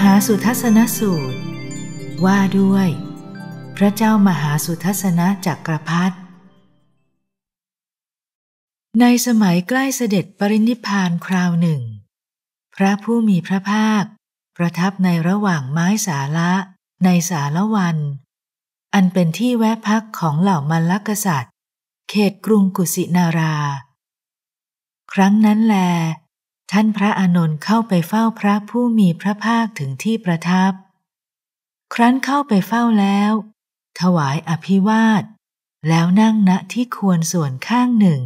หาสุทัศนสูตร ว่าด้วย พระเจ้ามหาสุทัศนจักรพรรดิในสมัยใกล้เสด็จปรินิพานคราวหนึ่ง พระผู้มีพระภาคประทับในระหว่างไม้สาละในสารวัน อันเป็นที่แวะพักของเหล่ามัลลกษัตริย์ เขตกรุงกุสินารา ครั้งนั้นแลท่านพระอานนท์เข้าไปเฝ้าพระผู้มีพระภาคถึงที่ประทับ ครั้นเข้าไปเฝ้าแล้ว ถวายอภิวาท แล้วนั่งณที่ควรส่วนข้างหนึ่ง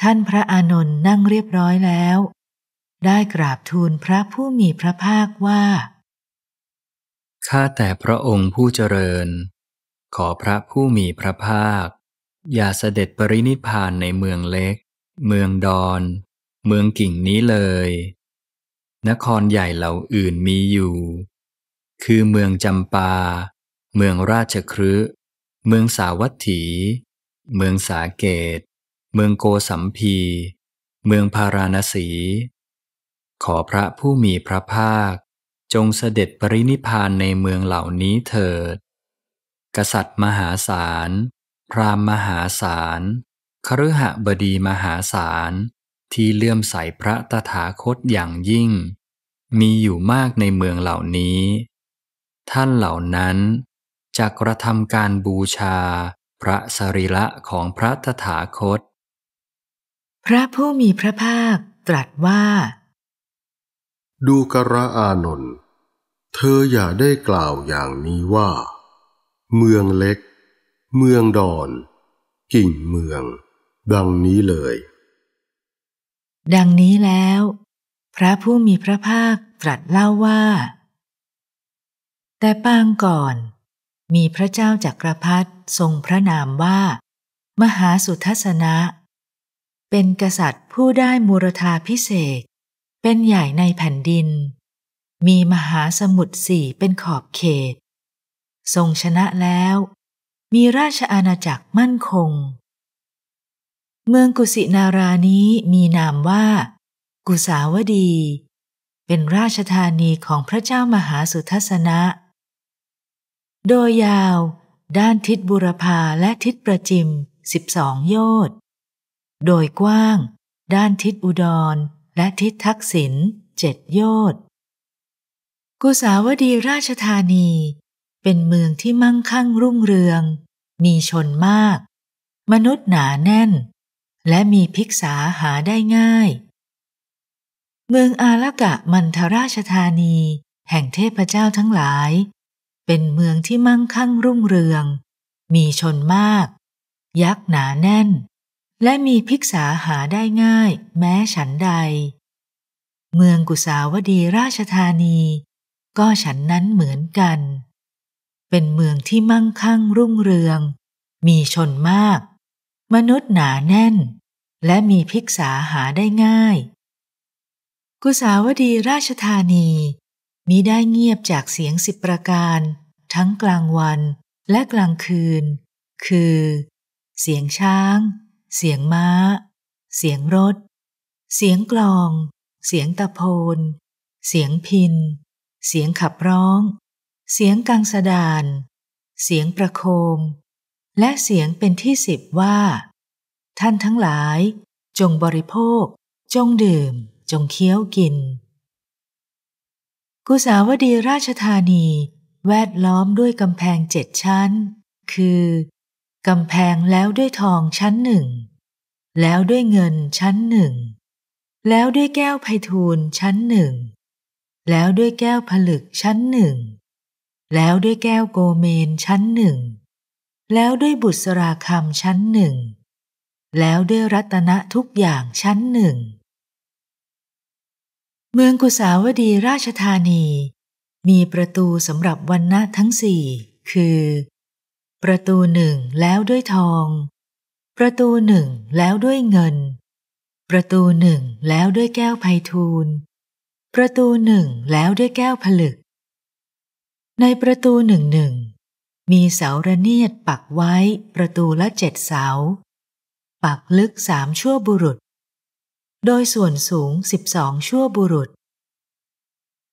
ท่านพระอานนท์นั่งเรียบร้อยแล้ว ได้กราบทูลพระผู้มีพระภาคว่าข้าแต่พระองค์ผู้เจริญ ขอพระผู้มีพระภาค อย่าเสด็จปรินิพานในเมืองเล็ก เมืองดอนเมืองกิ่งนี้เลย นครใหญ่เหล่าอื่นมีอยู่ คือเมืองจำปา เมืองราชครืเมืองสาวัตถี เมืองสาเกต เมืองโกสัมพี เมืองพาราณสี ขอพระผู้มีพระภาคจงเสด็จปรินิพานในเมืองเหล่านี้เถิด กษัตริย์มหาศาล พราหมณ์มหาศาล คฤหบดีมหาศาลที่เลื่อมใสพระตถาคตอย่างยิ่ง มีอยู่มากในเมืองเหล่านี้ ท่านเหล่านั้นจะกระทำการบูชา พระสรีระของพระตถาคต พระผู้มีพระภาคตรัสว่า ดูกระอานนท์เธออย่าได้กล่าวอย่างนี้ว่า เมืองเล็ก เมืองดอนกิ่งเมือง ดังนี้เลยดังนี้แล้ว พระผู้มีพระภาคตรัสเล่าว่า แต่ปางก่อน มีพระเจ้าจักรพรรดิทรงพระนามว่า มหาสุทัศนะ เป็นกษัตริย์ผู้ได้มูรธาพิเศษ เป็นใหญ่ในแผ่นดิน มีมหาสมุทรสี่เป็นขอบเขต ทรงชนะแล้ว มีราชอาณาจักรมั่นคงเมืองกุสินารานี้มีนามว่า กุสาวดี เป็นราชธานีของพระเจ้ามหาสุทัศนะ โดยยาว ด้านทิศบุรพาและทิศประจิมสิบองโยชน์โดยกว้าง ด้านทิศอุดรและทิศทักษิณเจ็ดโยชน์กุสาวดีราชธานีเป็นเมืองที่มั่งคั่งรุ่งเรือง มีชนมาก มนุษย์หนาแน่นและมีภิกษาหาได้ง่าย เมืองอาลกะมันทราชธานี แห่งเทพเจ้าทั้งหลาย เป็นเมืองที่มั่งคั่งรุ่งเรือง มีชนมาก ยักษ์หนาแน่น และมีภิกษาหาได้ง่าย แม้ฉันใด เมืองกุสาวดีราชธานี ก็ฉันนั้นเหมือนกัน เป็นเมืองที่มั่งคั่งรุ่งเรือง มีชนมากมนุษย์หนาแน่น และมีพิกษาหาได้ง่าย กุสาวดีราชธานีมิได้เงียบจากเสียงสิบประการ ทั้งกลางวันและกลางคืน คือ เสียงช้าง เสียงม้า เสียงรถ เสียงกลอง เสียงตะโพนเสียงพินเสียงขับร้อง เสียงกังสดานเสียงประโคม และเสียงเป็นที่สิบว่าท่านทั้งหลายจงบริโภค จงดื่มจงเคี้ยวกินกุสาวดีราชธานีแวดล้อมด้วยกำแพงเจ็ดชั้น คือกำแพงแล้วด้วยทองชั้นหนึ่งแล้วด้วยเงินชั้นหนึ่งแล้วด้วยแก้วไพทูลชั้นหนึ่งแล้วด้วยแก้วผลึกชั้นหนึ่งแล้วด้วยแก้วโกเมนชั้นหนึ่งแล้วด้วยบุตสราคำชั้นหนึ่งแล้วด้วยรัตนะทุกอย่างชั้นหนึ่ง เมืองกุสาวดีราชธานี มีประตูสำหรับวันณะทั้งสี่คือ ประตูหนึ่งแล้วด้วยทอง ประตูหนึ่งแล้วด้วยเงิน ประตูหนึ่งแล้วด้วยแก้วไพทูลประตูหนึ่งแล้วด้วยแก้วผลึก ในประตูหนึ่งหนึ่ง มีเสาระเนียดปักไว้ประตูละเจ็ดเสาปักลึกสามชั่วบุรุษ โดยส่วนสูงสิบสองชั่วบุรุษ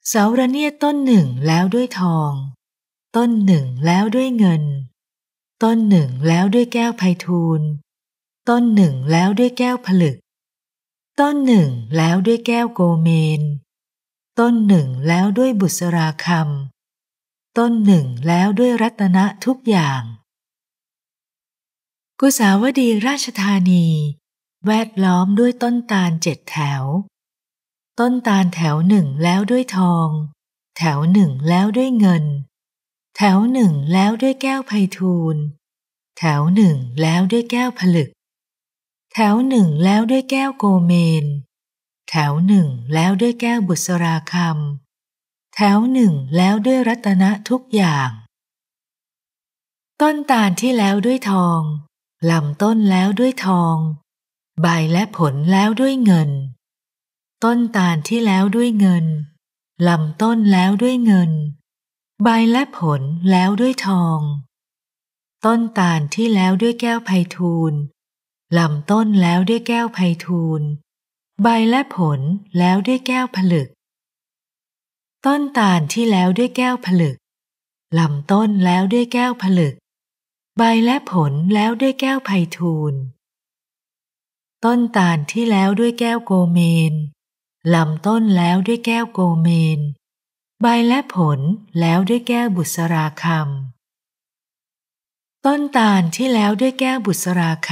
เสาระเนียต้นหนึ่งแล้วด้วยทอง ต้นหนึ่งแล้วด้วยเงิน ต้นหนึ่งแล้วด้วยแก้วไพทูล ต้นหนึ่งแล้วด้วยแก้วผลึก ต้นหนึ่งแล้วด้วยแก้วโกเมน ต้นหนึ่งแล้วด้วยบุษราคำต้นหนึ่งแล้วด้วยรัตนะทุกอย่างกุสาวดีราชธานี แวดล้อมด้วยต้นตาลเจ็ดแถว ต้นตาลแถวหนึ่งแล้วด้วยทอง แถวหนึ่งแล้วด้วยเงิน แถวหนึ่งแล้วด้วยแก้วไพทูลแถวหนึ่งแล้วด้วยแก้วผลึก แถวหนึ่งแล้วด้วยแก้วโกเมน แถวหนึ่งแล้วด้วยแก้วบุษราคำแถวหนึ่งแล้วด้วยรัตนะทุกอย่าง ต้นตาลที่แล้วด้วยทองลำต้นแล้วด้วยทอง ใบและผลแล้วด้วยเงิน ต้นตาลที่แล้วด้วยเงิน ลำต้นแล้วด้วยเงิน ใบและผลแล้วด้วยทอง ต้นตาลที่แล้วด้วยแก้วไพทูลลำต้นแล้วด้วยแก้วไพทูล ใบและผลแล้วด้วยแก้วผลึก ต้นตาลที่แล้วด้วยแก้วผลึก ลำต้นแล้วด้วยแก้วผลึกใบและผลแล้วด้วยแก้วไพฑูรย์ต้นตาลที่แล้วด้วยแก้วโกเมนลำต้นแล้วด้วยแก้วโกเมน ใบและผลแล้วด้วยแก้วบุษราคำต้นตาลที่แล้วด้วยแก้วบุษราค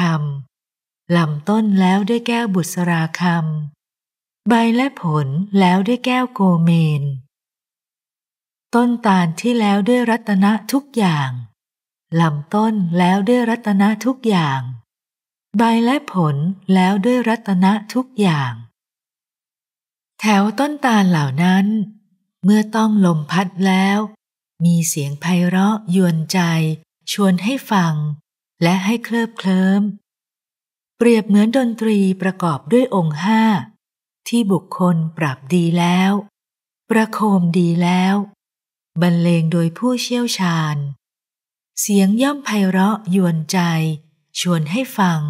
ำลำต้นแล้วด้วยแก้วบุษราคำใบและผลแล้วด้วยแก้วโกเมน ต้นตาลที่แล้วด้วยรัตนะทุกอย่างลำต้นแล้วด้วยรัตนะทุกอย่างใบและผลแล้วด้วยรัตนะทุกอย่าง แถวต้นตาลเหล่านั้นเมื่อต้องลมพัดแล้ว มีเสียงไพเราะยวนใจ ชวนให้ฟังและให้เคลิบเคลิ้มเปรียบเหมือนดนตรีประกอบด้วยองค์ห้าที่บุคคลปรับดีแล้ว ประโคมดีแล้ว บรรเลงโดยผู้เชี่ยวชาญเสียงย่อมไพเราะยวนใจ ชวนให้ฟัง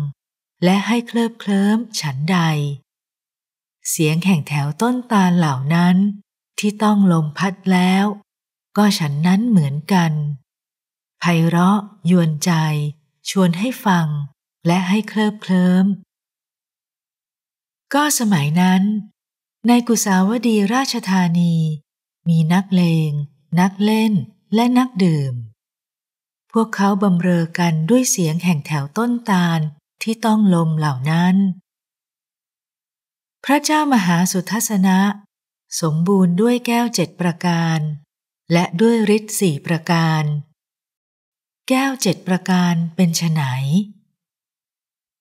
และให้เคลิบเคลิ้มฉันใด เสียงแห่งแถวต้นตาลเหล่านั้นที่ต้องลมพัดแล้ว ก็ฉันนั้นเหมือนกันไพเราะยวนใจ ชวนให้ฟังและให้เคลิบเคลิ้มก็สมัยนั้น ในกุสาวดีราชธานี มีนักเลง นักเล่นและนักดื่มพวกเขาบำเรอกันด้วยเสียงแห่งแถวต้นตาลที่ต้องลมเหล่านั้น พระเจ้ามหาสุทัศนะ สมบูรณ์ด้วยแก้วเจ็ดประการ และด้วยฤทธิ์สี่ประการ แก้วเจ็ดประการเป็นไฉน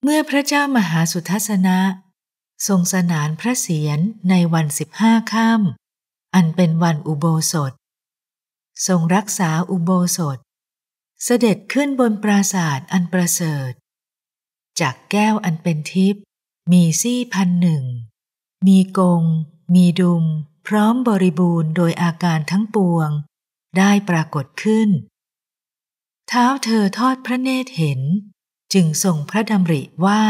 เมื่อพระเจ้ามหาสุทัศนะ ทรงสนานพระเศียรในวันสิบห้าค่ำอันเป็นวันอุโบสถ ทรงรักษาอุโบสถเสด็จขึ้นบนปราศาสตรอันประเสริฐจากแก้วอันเป็นทิพย์มีซี่พันหนึ่ง มีกง มีดุมพร้อมบริบูรณ์โดยอาการทั้งปวง ได้ปรากฏขึ้น เท้าเธอทอดพระเนตรเห็น จึงทรงพระดำริว่า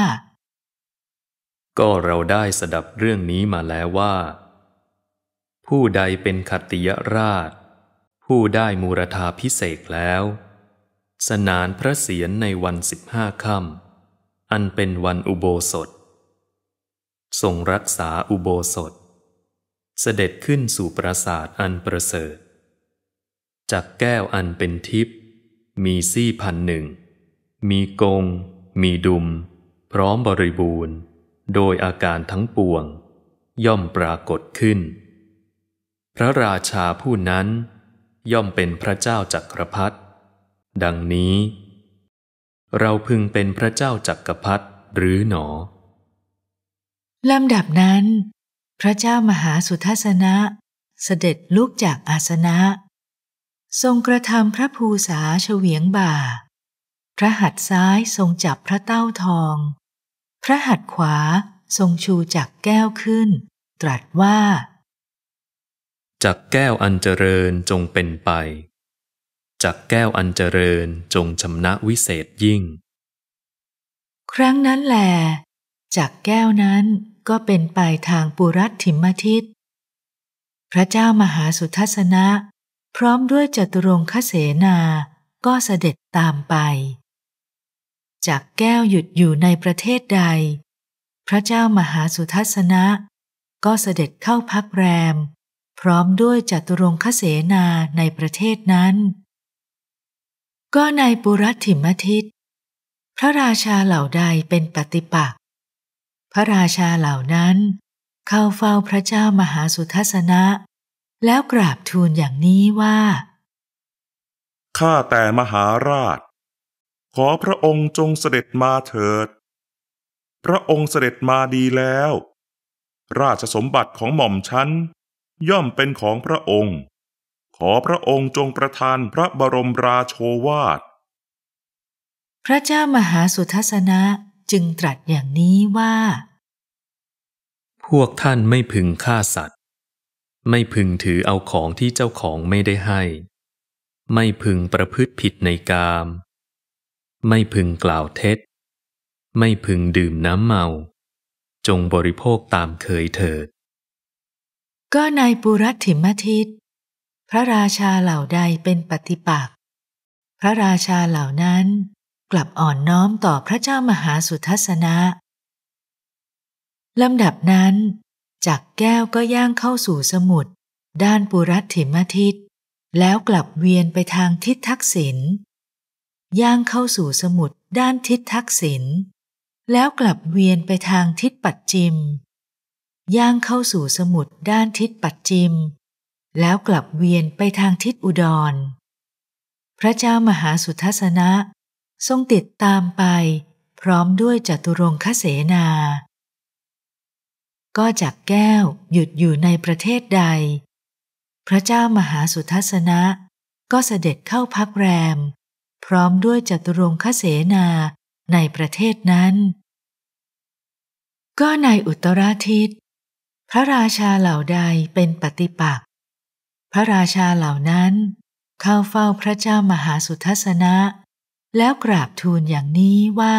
ก็เราได้สดับเรื่องนี้มาแล้วว่า ผู้ใดเป็นขัตติยราช ผู้ได้มูรธาพิเศษแล้วสนานพระเศียรในวันสิบห้าค่ำอันเป็นวันอุโบสถทรงรักษาอุโบสถ เสด็จขึ้นสู่ปราสาทอันประเสริฐ จากแก้วอันเป็นทิพย์ มีซี่พันหนึ่ง มีกง มีดุม พร้อมบริบูรณ์ โดยอาการทั้งปวง ย่อมปรากฏขึ้น พระราชาผู้นั้น ย่อมเป็นพระเจ้าจักรพรรดิดังนี้ เราพึงเป็นพระเจ้าจักกรพรรดิหรือหนอ ลำดับนั้น พระเจ้ามหาสุทัศนะเสด็จลุกจากอาสนะ ทรงกระทำพระภูษาเฉวียงบ่า พระหัตถ์ซ้ายทรงจับพระเต้าทอง พระหัตถ์ขวาทรงชูจักแก้วขึ้น ตรัสว่า จักแก้วอันเจริญจงเป็นไปจากแก้วอันเจริญจงชำนะวิเศษยิ่ง ครั้งนั้นแหลจากแก้วนั้นก็เป็นไปทางปุรัตถิมทิต พระเจ้ามหาสุทัศนะ พร้อมด้วยจตุรงคเสนาก็เสด็จตามไป จากแก้วหยุดอยู่ในประเทศใด พระเจ้ามหาสุทัศนะ ก็เสด็จเข้าพักแรม พร้อมด้วยจตุรงคเสนาในประเทศนั้นก็ในปุรัติมทิตพระราชาเหล่าใดเป็นปฏิปักษ์พระราชาเหล่านั้น เข้าเฝ้าพระเจ้ามหาสุทัศนะ แล้วกราบทูลอย่างนี้ว่า ข้าแต่มหาราช ขอพระองค์จงเสด็จมาเถิด พระองค์เสด็จมาดีแล้ว ราชสมบัติของหม่อมชั้นย่อมเป็นของพระองค์ขอพระองค์จงประทานพระบรมราโชวาท พระเจ้ามหาสุทัศนะจึงตรัสอย่างนี้ว่า พวกท่านไม่พึงฆ่าสัตว์ ไม่พึงถือเอาของที่เจ้าของไม่ได้ให้ ไม่พึงประพฤติผิดในกาม ไม่พึงกล่าวเท็จ ไม่พึงดื่มน้ำเมา จงบริโภคตามเคยเถิด ก็นายปุรัติถิมทิตระราชาเหล่าใดเป็นปฏิปักษ์ พระราชาเหล่านั้นกลับอ่อนน้อมต่อพระเจ้ามหาสุทัศนะ ลำดับนั้น จากแก้วก็ย่างเข้าสู่สมุทรด้านปุรัตถิมทิศ แล้วกลับเวียนไปทางทิศทักษิณ ย่างเข้าสู่สมุทรด้านทิศทักษิณ แล้วกลับเวียนไปทางทิศปัจจิม ย่างเข้าสู่สมุทรด้านทิศปัจจิมแล้วกลับเวียนไปทางทิศอุดร พระเจ้ามหาสุทัศนะ ทรงติดตามไป พร้อมด้วยจตุรงคเสนา ก็จักแก้วหยุดอยู่ในประเทศใด พระเจ้ามหาสุทัศนะก็เสด็จเข้าพักแรม พร้อมด้วยจตุรงคเสนาในประเทศนั้น ก็ในอุตรทิศพระราชาเหล่าใดเป็นปฏิปักษ์พระราชาเหล่านั้นเข้าเฝ้าพระเจ้ามหาสุทัศนะ แล้วกราบทูลอย่างนี้ว่า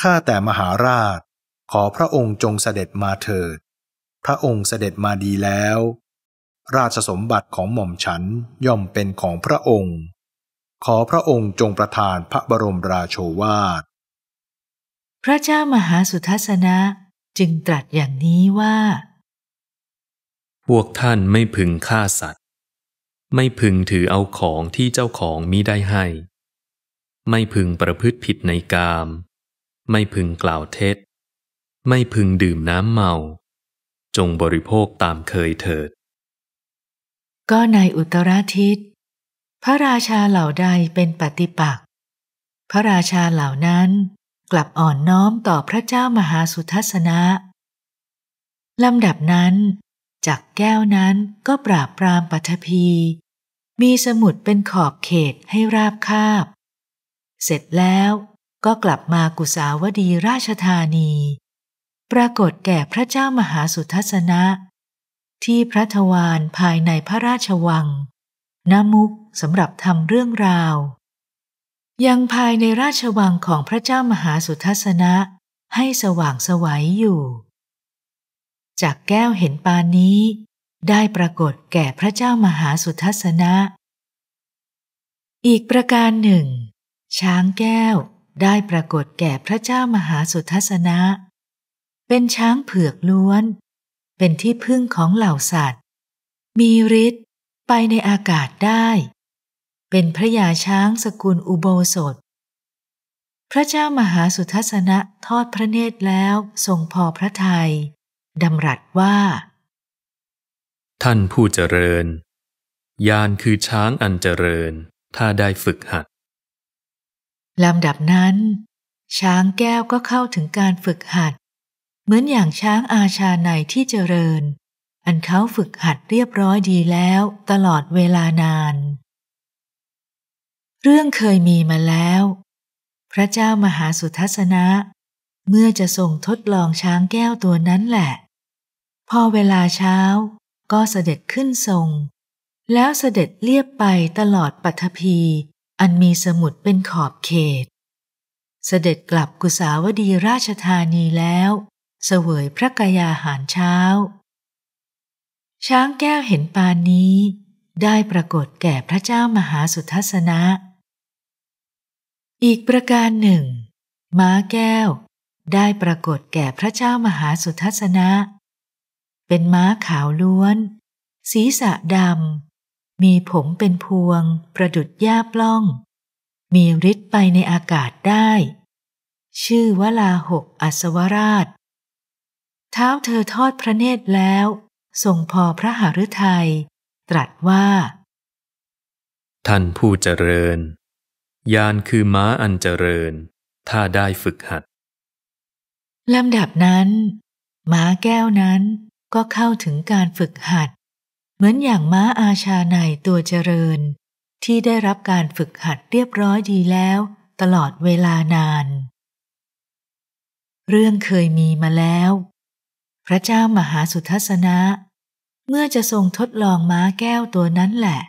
ข้าแต่มหาราชขอพระองค์จงเสด็จมาเถิด พระองค์เสด็จมาดีแล้ว ราชสมบัติของหม่อมฉันย่อมเป็นของพระองค์ ขอพระองค์จงประทานพระบรมราโชวาท พระเจ้ามหาสุทัศนะจึงตรัสอย่างนี้ว่าพวกท่านไม่พึงฆ่าสัตว์ ไม่พึงถือเอาของที่เจ้าของมิได้ให้ ไม่พึงประพฤติผิดในกาม ไม่พึงกล่าวเท็จไม่พึงดื่มน้ำเมา จงบริโภคตามเคยเถิด ก็ในอุตรทิศพระราชาเหล่าใดเป็นปฏิปักษ์ พระราชาเหล่านั้นกลับอ่อนน้อมต่อพระเจ้ามหาสุทัศนะลำดับนั้นจากแก้วนั้นก็ปราบปรามปัทภีมีสมุดเป็นขอบเขตให้ราบคาบ เสร็จแล้วก็กลับมากุสาวดีราชธานี ปรากฏแก่พระเจ้ามหาสุทัศนะ ที่พระทวารภายในพระราชวังนมุกสำหรับทำเรื่องราว ยังภายในราชวังของพระเจ้ามหาสุทัศนะให้สว่างสวัยอยู่จากแก้วเห็นปานนี้ได้ปรากฏแก่พระเจ้ามหาสุทัศนะ อีกประการหนึ่ง ช้างแก้วได้ปรากฏแก่พระเจ้ามหาสุทัศนะ เป็นช้างเผือกล้วน เป็นที่พึ่งของเหล่าสัตว์มีฤทธิ์ไปในอากาศได้ เป็นพระยาช้างสกุลอุโบสถ พระเจ้ามหาสุทัศนะทอดพระเนตรแล้วทรงพอพระทยัยดำรัสว่า ท่านผู้เจริญ ยานคือช้างอันเจริญ ถ้าได้ฝึกหัดลำดับนั้น ช้างแก้วก็เข้าถึงการฝึกหัด เหมือนอย่างช้างอาชาในที่เจริญ อันเขาฝึกหัดเรียบร้อยดีแล้วตลอดเวลานาน เรื่องเคยมีมาแล้ว พระเจ้ามหาสุทัศนะ เมื่อจะทรงทดลองช้างแก้วตัวนั้นแหละพอเวลาเช้าก็เสด็จขึ้นทรง แล้วเสด็จเลียบไปตลอดปัทภีอันมีสมุดเป็นขอบเขต เสด็จกลับกุสาวดีราชธานีแล้ว เสวยพระกยาหารเช้า ช้างแก้วเห็นปานนี้ ได้ปรากฏแก่พระเจ้ามหาสุทัศนะ อีกประการหนึ่ง ม้าแก้ว ได้ปรากฏแก่พระเจ้ามหาสุทัศนะเป็นม้าขาวล้วน ศีรษะดำ มีผมเป็นพวงประดุดหญ้าปล้อง มีฤทธิ์ไปในอากาศได้ ชื่อวลาหกอัศวราชเท้าเธอทอดพระเนตรแล้วทรงพอพระหฤทยัยตรัสว่า ท่านผู้เจริญ ยานคือม้าอันเจริญ ถ้าได้ฝึกหัดลำดับนั้น ม้าแก้วนั้นก็เข้าถึงการฝึกหัด เหมือนอย่างม้าอาชาในตัวเจริญ ที่ได้รับการฝึกหัดเรียบร้อยดีแล้วตลอดเวลานาน เรื่องเคยมีมาแล้ว พระเจ้ามหาสุทัศนะ เมื่อจะทรงทดลองม้าแก้วตัวนั้นแหละ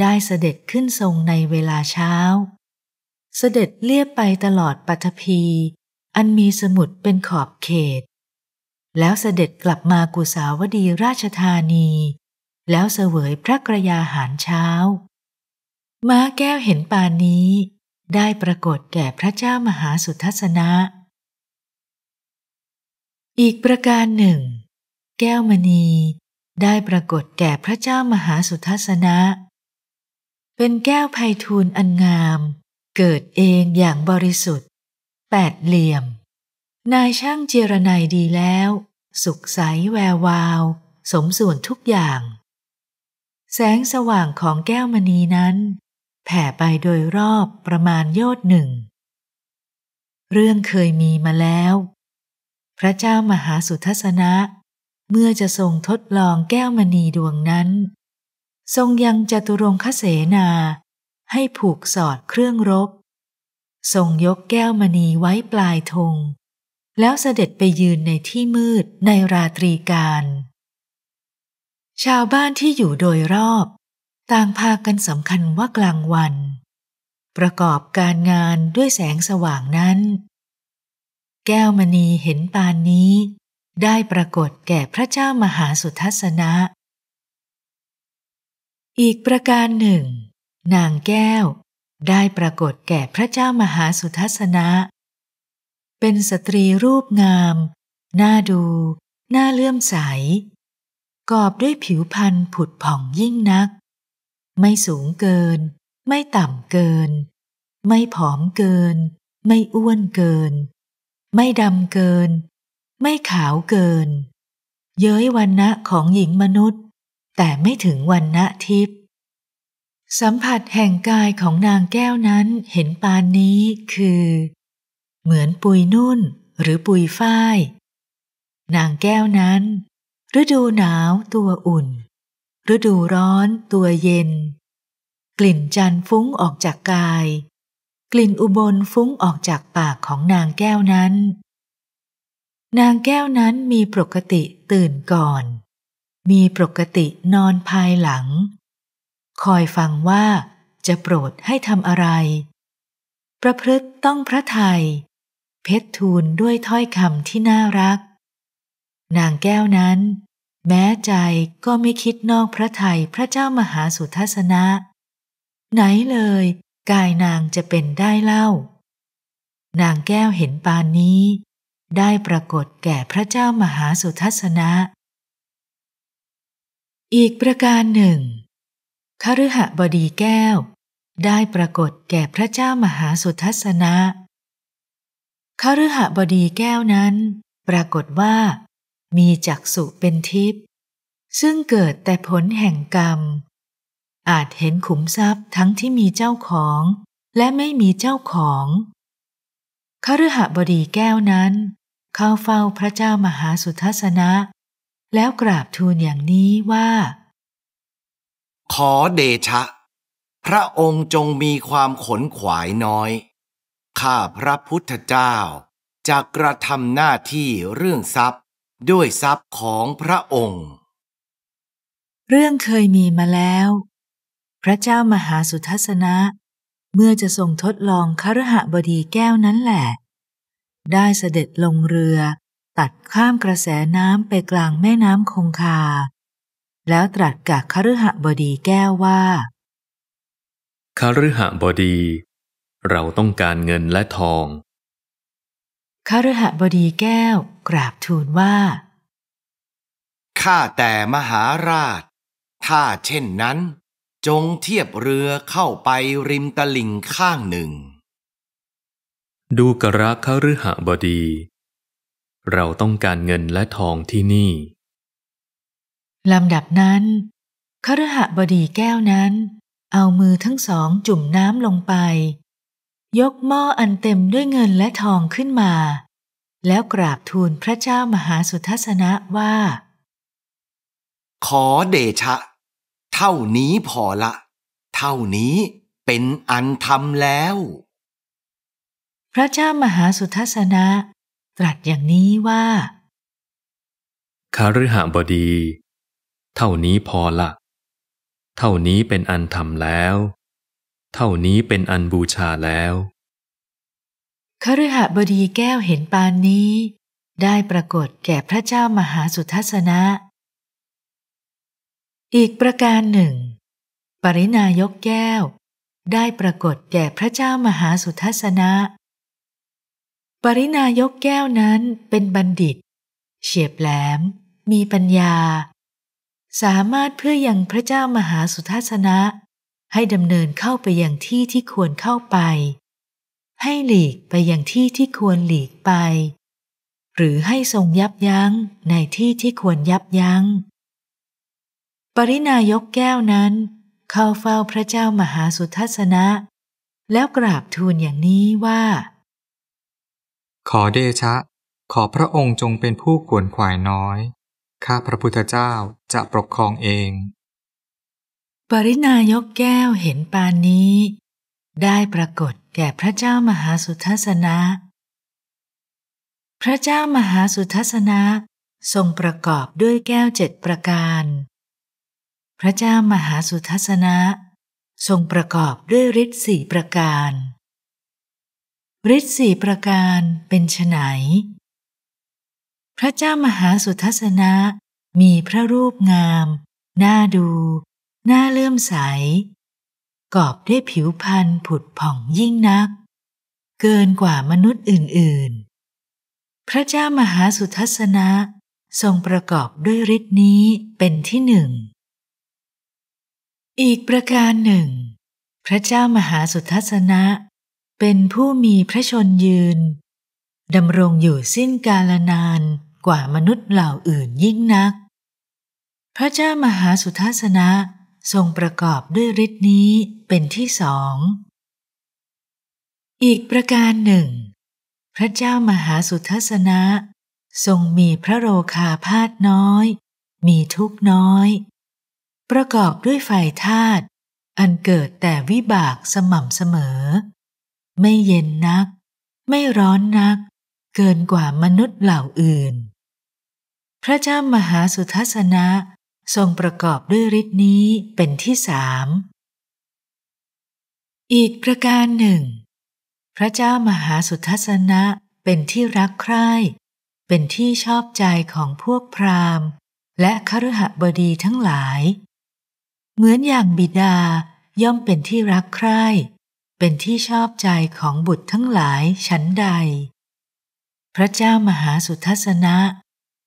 ได้เสด็จขึ้นทรงในเวลาเช้า เสด็จเลียบไปตลอดปัทภีอันมีสมุดเป็นขอบเขตแล้วเสด็จกลับมากุสาวดีราชธานี แล้วเสวยพระกระยาหารเช้า ม้าแก้วเห็นปานนี้ได้ปรากฏแก่พระเจ้ามหาสุทัศนะ อีกประการหนึ่ง แก้วมณี ได้ปรากฏแก่พระเจ้ามหาสุทัศนะ เป็นแก้วไพทูลอันงาม เกิดเองอย่างบริสุทธิ์แปดเหลี่ยมนายช่างเจรนายดีแล้ว สุขใสแวววาว สมส่วนทุกอย่าง แสงสว่างของแก้วมณีนั้น แผ่ไปโดยรอบประมาณยอดหนึ่ง เรื่องเคยมีมาแล้ว พระเจ้ามหาสุทัศนะเมื่อจะทรงทดลองแก้วมณีดวงนั้น ทรงยังจตุรงคเสนา ให้ผูกสอดเครื่องรบ ทรงยกแก้วมณีไว้ปลายธงแล้วเสด็จไปยืนในที่มืดในราตรีการ ชาวบ้านที่อยู่โดยรอบ ต่างพากันสำคัญว่ากลางวัน ประกอบการงานด้วยแสงสว่างนั้น แก้วมณีเห็นปานนี้ ได้ปรากฏแก่พระเจ้ามหาสุทัศนะ อีกประการหนึ่ง นางแก้ว ได้ปรากฏแก่พระเจ้ามหาสุทัศนะเป็นสตรีรูปงามน่าดูน่าเลื่อมใส กอบด้วยผิวพรรณผุดผ่องยิ่งนัก ไม่สูงเกิน ไม่ต่ำเกิน ไม่ผอมเกิน ไม่อ้วนเกิน ไม่ดำเกิน ไม่ขาวเกิน เย้ยวันณะของหญิงมนุษย์ แต่ไม่ถึงวันณะทิพย์ สัมผัสแห่งกายของนางแก้วนั้นเห็นปานนี้คือเหมือนปุยนุ่นหรือปุยฝ้าย นางแก้วนั้น ฤดูหนาวตัวอุ่น ฤดูร้อนตัวเย็น กลิ่นจันฟุ้งออกจากกาย กลิ่นอุบลฟุ้งออกจากปากของนางแก้วนั้น นางแก้วนั้นมีปกติตื่นก่อน มีปกตินอนภายหลัง คอยฟังว่าจะโปรดให้ทำอะไร ประพฤติต้องพระไทยเพชรทูลด้วยถ้อยคำที่น่ารัก นางแก้วนั้น แม้ใจก็ไม่คิดนอกพระไทยพระเจ้ามหาสุทัศนะ ไหนเลย กายนางจะเป็นได้เล่า นางแก้วเห็นปานนี้ ได้ปรากฏแก่พระเจ้ามหาสุทัศนะ อีกประการหนึ่ง คฤหบดีแก้ว ได้ปรากฏแก่พระเจ้ามหาสุทัศนะคฤหบดีแก้วนั้น ปรากฏว่า มีจักษุเป็นทิพย์ซึ่งเกิดแต่ผลแห่งกรรม อาจเห็นขุมทรัพย์ทั้งที่มีเจ้าของ และไม่มีเจ้าของ คฤหบดีแก้วนั้น เข้าเฝ้าพระเจ้ามหาสุทัศนะ แล้วกราบทูลอย่างนี้ว่า ขอเดชะ พระองค์จงมีความขนขวายน้อยข้าพระพุทธเจ้าจะกระทำหน้าที่เรื่องทรัพย์ด้วยทรัพย์ของพระองค์ เรื่องเคยมีมาแล้ว พระเจ้ามหาสุทัศนะ เมื่อจะทรงทดลองครหบดีแก้วนั้นแหละ ได้เสด็จลงเรือตัดข้ามกระแสน้ำไปกลางแม่น้ำคงคา แล้วตรัสกับคฤหบดีแก้วว่า คฤหบดีเราต้องการเงินและทองคารหบดีแก้วกราบทูลว่า ข้าแต่มหาราช ถ้าเช่นนั้น จงเทียบเรือเข้าไปริมตลิ่งข้างหนึ่ง ดูกระคฤหบดี เราต้องการเงินและทองที่นี่ ลำดับนั้น คฤหบดีแก้วนั้น เอามือทั้งสองจุ่มน้ำลงไปยกหม้ออันเต็มด้วยเงินและทองขึ้นมา แล้วกราบทูลพระเจ้ามหาสุทัศนะว่า ขอเดชะ เท่านี้พอละ เท่านี้เป็นอันทำแล้ว พระเจ้ามหาสุทัศนะ ตรัสอย่างนี้ว่าคาฤหบดี เท่านี้พอละ เท่านี้เป็นอันทำแล้วเท่านี้เป็นอันบูชาแล้ว คฤหบดีแก้วเห็นปานนี้ ได้ปรากฏแก่พระเจ้ามหาสุทัศนะ อีกประการหนึ่ง ปรินายกแก้ว ได้ปรากฏแก่พระเจ้ามหาสุทัศนะ ปรินายกแก้วนั้นเป็นบัณฑิต เฉียบแหลม มีปัญญา สามารถเพื่อยังพระเจ้ามหาสุทัศนะให้ดำเนินเข้าไปยังที่ที่ควรเข้าไป ให้หลีกไปยังที่ที่ควรหลีกไป หรือให้ทรงยับยั้งในที่ที่ควรยับยั้ง ปรินายกแก้วนั้น เข้าเฝ้าพระเจ้ามหาสุทัศนะ แล้วกราบทูลอย่างนี้ว่า ขอเดชะ ขอพระองค์จงเป็นผู้ขวนขวายน้อย ข้าพระพุทธเจ้าจะปกครองเองปรินายกแก้วเห็นปานนี้ได้ปรากฏแก่พระเจ้ามหาสุทัศนะ พระเจ้ามหาสุทัศนะทรงประกอบด้วยแก้วเจ็ดประการ พระเจ้ามหาสุทัศนะ ทรงประกอบด้วยฤทธิ์สี่ประการ ฤทธิ์สี่ประการเป็นไฉนพระเจ้ามหาสุทัศนะมีพระรูปงามน่าดูหน้าเลื่อมใส กอบด้วยผิวพรรณผุดผ่องยิ่งนัก เกินกว่ามนุษย์อื่น ๆ พระเจ้ามหาสุทัศนะทรงประกอบด้วยฤทธิ์นี้เป็นที่หนึ่ง อีกประการหนึ่ง พระเจ้ามหาสุทัศนะเป็นผู้มีพระชนยืน ดำรงอยู่สิ้นกาลนานกว่ามนุษย์เหล่าอื่นยิ่งนัก พระเจ้ามหาสุทัศนะทรงประกอบด้วยฤทธินี้เป็นที่สอง อีกประการหนึ่ง พระเจ้ามหาสุทัศนะ ทรงมีพระโรคาพาดน้อย มีทุกน้อย ประกอบด้วยไฟธาตุอันเกิดแต่วิบากสม่ำเสมอ ไม่เย็นนัก ไม่ร้อนนัก เกินกว่ามนุษย์เหล่าอื่น พระเจ้ามหาสุทัศนะทรงประกอบด้วยฤทธินี้เป็นที่สาม อีกประการหนึ่ง พระเจ้ามหาสุทัศนะเป็นที่รักใคร่เป็นที่ชอบใจของพวกพราหมณ์ และคฤหบดีทั้งหลาย เหมือนอย่างบิดาย่อมเป็นที่รักใคร่เป็นที่ชอบใจของบุตรทั้งหลายชั้นใด พระเจ้ามหาสุทัศนะ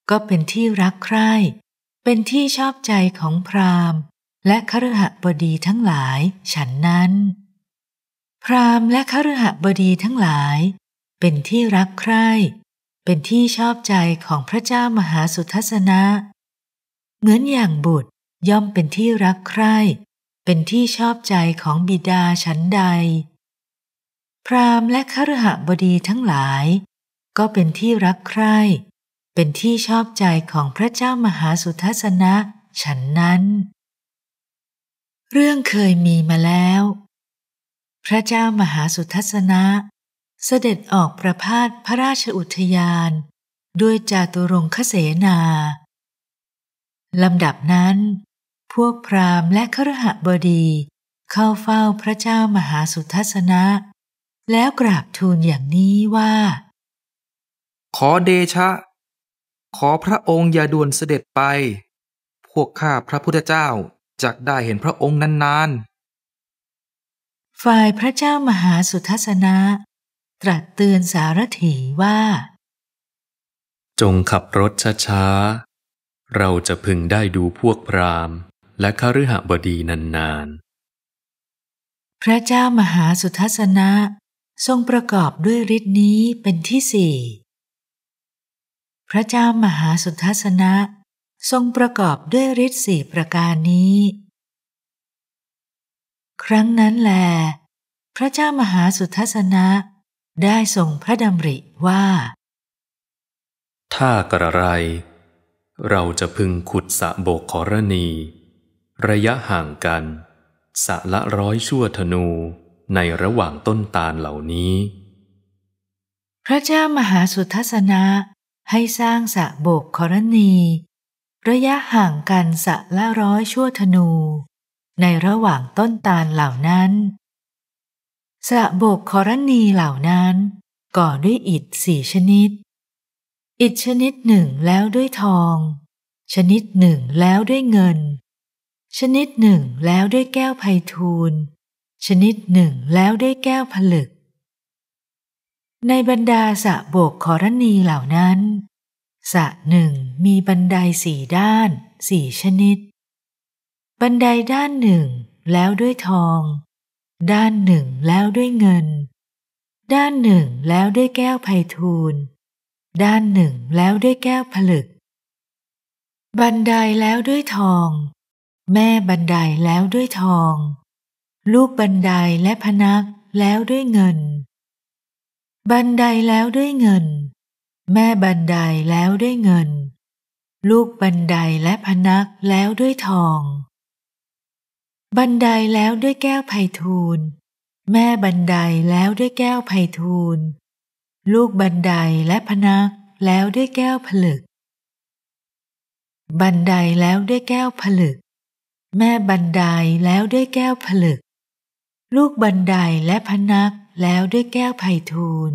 ก็เป็นที่รักใคร่เป็นที่ชอบใจของพราหมณ์ และคฤหบดีทั้งหลายฉันนั้น พราหมณ์และคฤหบดีทั้งหลาย เป็นที่รักใคร่ เป็นที่ชอบใจของพระเจ้ามหาสุทัศนะเหมือนอย่างบุตรย่อมเป็นที่รักใคร่ เป็นที่ชอบใจของบิดาฉันใด พราหมณ์และคฤหบดีทั้งหลาย ก็เป็นที่รักใคร่เป็นที่ชอบใจของพระเจ้ามหาสุทัศนะ ฉันนั้น เรื่องเคยมีมาแล้ว พระเจ้ามหาสุทัศนะ เสด็จออกประพาสพระราชอุทยาน ด้วยจาตุรงคเสนาลำดับนั้น พวกพราหมณ์และครหบดีเข้าเฝ้าพระเจ้ามหาสุทัศนะ แล้วกราบทูลอย่างนี้ว่า ขอเดชะขอพระองค์อย่าด่วนเสด็จไป พวกข้าพระพุทธเจ้า จักได้เห็นพระองค์นานๆ ฝ่ายพระเจ้ามหาสุทัศนะ ตรัสเตือนสารถีว่า จงขับรถช้าๆ เราจะพึงได้ดูพวกพราหมณ์และคฤหบดีนานๆ พระเจ้ามหาสุทัศนะทรงประกอบด้วยฤทธินี้เป็นที่สี่พระเจ้ามหาสุทัศนะทรงประกอบด้วยฤทธิ์สี่ประการนี้ ครั้งนั้นแล พระเจ้ามหาสุทัศนะ ได้ทรงพระดำริว่า ถ้ากระไร เราจะพึงขุดสะโบกขรณี ระยะห่างกัน สะละร้อยชั่วธนูในระหว่างต้นตาลเหล่านี้ พระเจ้ามหาสุทัศนะให้สร้างสะโบกครณี ระยะห่างกันสะละร้อยชั่วธนูในระหว่างต้นตาลเหล่านั้นสะโบกครณีเหล่านั้น ก่อด้วยอิฐสี่ชนิดอิฐชนิดหนึ่งแล้วด้วยทอง ชนิดหนึ่ง แล้วด้วยเงิน ชนิดหนึ่ง แล้วด้วยแก้วไพทูลชนิดหนึ่ง แล้วด้วยแก้วผลึกในบรรดาสะโบกขอรณีเหล่านั้น สะหนึ่งมีบันไดสี่ด้าน สี่ชนิด บันไดด้านหนึ่งแล้วด้วยทอง ด้านหนึ่งแล้วด้วยเงิน ด้านหนึ่งแล้วด้วยแก้วไพทูล ด้านหนึ่งแล้วด้วยแก้วผลึก บันไดแล้วด้วยทอง แม่บันไดแล้วด้วยทอง ลูกบันไดและพนักแล้วด้วยเงินบันไดแล้วด้วยเงิน แม่บันไดแล้วด้วยเงิน ลูกบันไดและพนักแล้วด้วยทอง บันไดแล้วด้วยแก้วไผ่ทูลแม่บันไดแล้วด้วยแก้วไผ่ทูลลูกบันไดและพนักแล้วด้วยแก้วผลึกบันไดแล้วด้วยแก้วผลึกแม่บันไดแล้วด้วยแก้วผลึกลูกบันไดและพนักแล้วด้วยแก้วไพทูล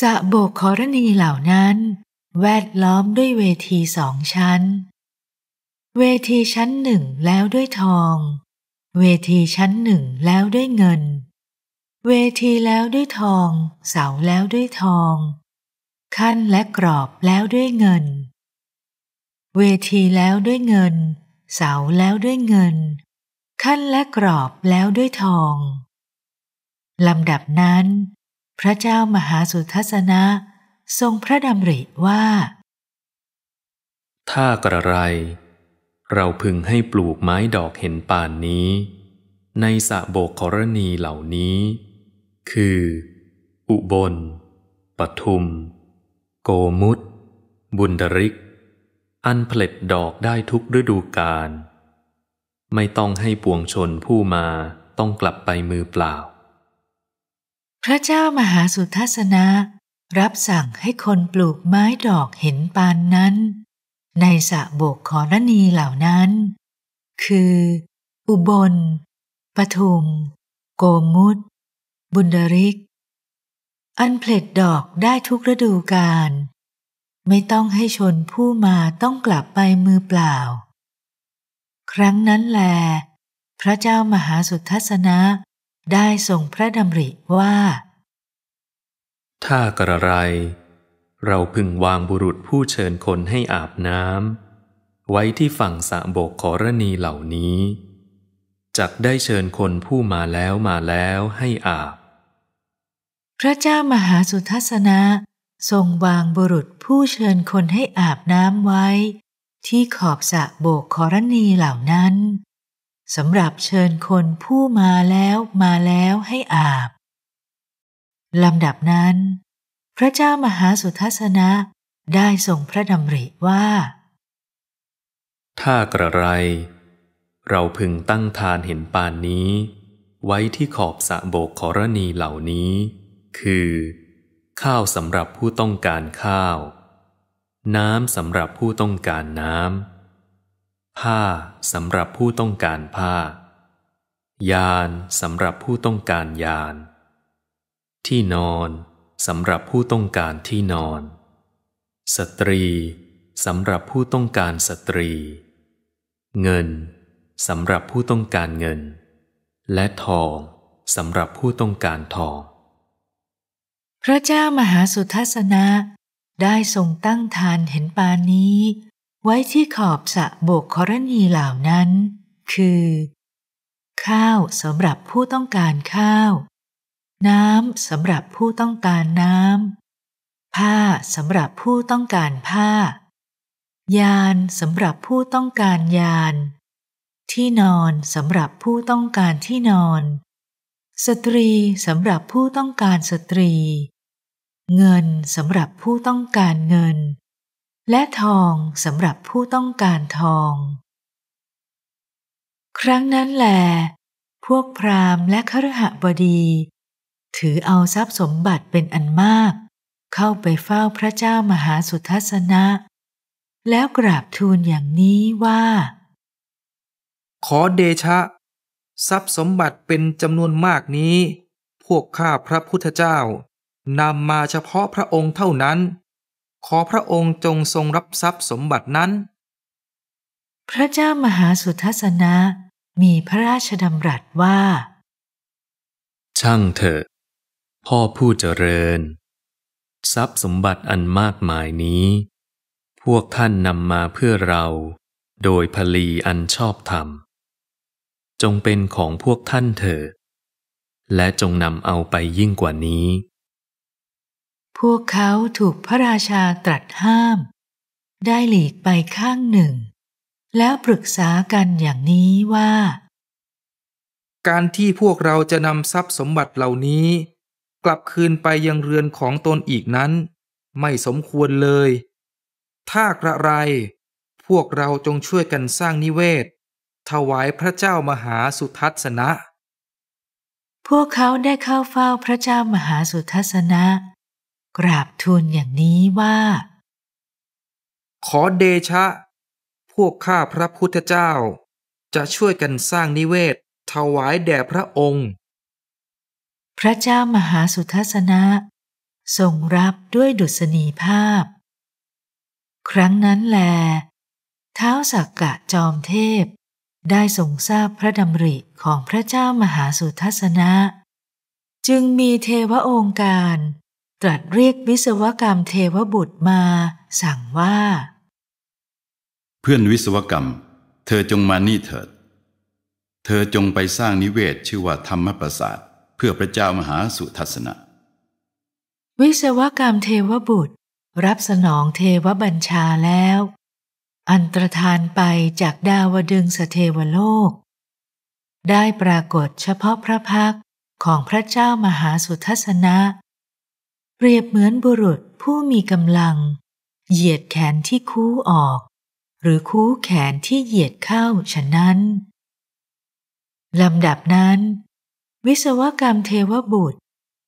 สะโบกขรณีเหล่านั้น แวดล้อมด้วยเวทีสองชั้น เวทีชั้นหนึ่งแล้วด้วยทอง เวทีชั้นหนึ่งแล้วด้วยเงิน เวทีแล้วด้วยทอง เสาแล้วด้วยทอง ขั้นและกรอบแล้วด้วยเงิน เวทีแล้วด้วยเงิน เสาแล้วด้วยเงิน ขั้นและกรอบแล้วด้วยทองลำดับนั้น พระเจ้ามหาสุทัศนะ ทรงพระดำริว่า ถ้ากระไร เราพึงให้ปลูกไม้ดอกเห็นป่านนี้ ในสะโบกรณีเหล่านี้ คือ อุบลปทุม โกมุตบุนดริก อันผลิตดอกได้ทุกฤดูกาลไม่ต้องให้ปวงชนผู้มาต้องกลับไปมือเปล่าพระเจ้ามหาสุทัศนะรับสั่งให้คนปลูกไม้ดอกเห็นปานนั้น ในสะโบกขอรณีเหล่านั้น คืออุบลปทุม โกมุตบุนดริก อันเพลดดอกได้ทุกฤดูกาลไม่ต้องให้ชนผู้มาต้องกลับไปมือเปล่า ครั้งนั้นแล พระเจ้ามหาสุทัศนะได้ทรงพระดำริว่า ถ้ากระไร เราพึงวางบุรุษผู้เชิญคนให้อาบน้ำไว้ที่ฝั่งสะโบกขอรณีเหล่านี้ จักได้เชิญคนผู้มาแล้วมาแล้วให้อาบ พระเจ้ามหาสุทัศนะ ทรงวางบุรุษผู้เชิญคนให้อาบน้ำไว้ ที่ขอบสะโบกขอรณีเหล่านั้นสำหรับเชิญคนผู้มาแล้วมาแล้วให้อาบ ลำดับนั้น พระเจ้ามหาสุทัศนะได้ทรงพระดำริว่า ถ้ากระไร เราพึงตั้งทานเห็นปานนี้ ไว้ที่ขอบสะโบกขรณีเหล่านี้ คือ ข้าวสำหรับผู้ต้องการข้าว น้ำสำหรับผู้ต้องการน้ำผ้าสำหรับผู้ต้องการผ้า ยานสำหรับผู้ต้องการยาน ที่นอนสำหรับผู้ต้องการที่นอน สตรีสำหรับผู้ต้องการสตรี เงินสำหรับผู้ต้องการเงิน และทองสำหรับผู้ต้องการทองพระเจ้ามหาสุทัศนะได้ทรงตั้งทานเห็นปานนี้ไว้ที่ขอบสะโบกครณีเหล่านั้น คือ ข้าวสำหรับผู้ต้องการข้าว น้ำสำหรับผู้ต้องการน้ำผ้าสำหรับผู้ต้องการผ้า ยานสำหรับผู้ต้องการยาน ที่นอนสำหรับผู้ต้องการที่นอน สตรีสำหรับผู้ต้องการสตรี เงินสำหรับผู้ต้องการเงินและทองสำหรับผู้ต้องการทอง ครั้งนั้นแหลพวกพราหมณ์และครหบดี ถือเอาทรัพย์สมบัติเป็นอันมาก เข้าไปเฝ้าพระเจ้ามหาสุทัศนะ แล้วกราบทูลอย่างนี้ว่า ขอเดชะ ทรัพย์สมบัติเป็นจำนวนมากนี้ พวกข้าพระพุทธเจ้านำมาเฉพาะพระองค์เท่านั้นขอพระองค์จงทรงรับทรัพย์สมบัตินั้น พระเจ้ามหาสุทัศนะมีพระราชดำรัสว่า ช่างเถอะพ่อผู้เจริญ ทรัพย์สมบัติอันมากมายนี้ พวกท่านนำมาเพื่อเราโดยพลีอันชอบธรรม จงเป็นของพวกท่านเถอะและจงนำเอาไปยิ่งกว่านี้พวกเขาถูกพระราชาตรัสห้าม ได้หลีกไปข้างหนึ่ง แล้วปรึกษากันอย่างนี้ว่า การที่พวกเราจะนำทรัพย์สมบัติเหล่านี้ กลับคืนไปยังเรือนของตนอีกนั้นไม่สมควรเลย ถ้ากระไรพวกเราจงช่วยกันสร้างนิเวศ ถวายพระเจ้ามหาสุทัศนะพวกเขาได้เข้าเฝ้าพระเจ้ามหาสุทัศนะกราบทูลอย่างนี้ว่า ขอเดชะ พวกข้าพระพุทธเจ้าจะช่วยกันสร้างนิเวศถวายแด่พระองค์ พระเจ้ามหาสุทัศนะทรงรับด้วยดุษณีภาพ ครั้งนั้นแล เท้าสักกะจอมเทพ ได้ทรงทราบพระดำริของพระเจ้ามหาสุทัศนะ จึงมีเทวองค์การตรัสเรียกวิศวกรรมเทวบุตรมาสั่งว่า เพื่อนวิศวกรรมเธอจงมานี่เถิด เธอจงไปสร้างนิเวศชื่อว่าธรรมประสาทเพื่อพระเจ้ามหาสุทัศนะ วิศวกรรมเทวบุตรรับสนองเทวบัญชาแล้ว อันตรธานไปจากดาวดึงสเทวโลก ได้ปรากฏเฉพาะพระพักของพระเจ้ามหาสุทัศนะเปรียบเหมือนบุรุษผู้มีกำลัง เหยียดแขนที่คู้ออก หรือคู้แขนที่เหยียดเข้าฉะนั้น ลำดับนั้น วิศวกรรมเทวบุตร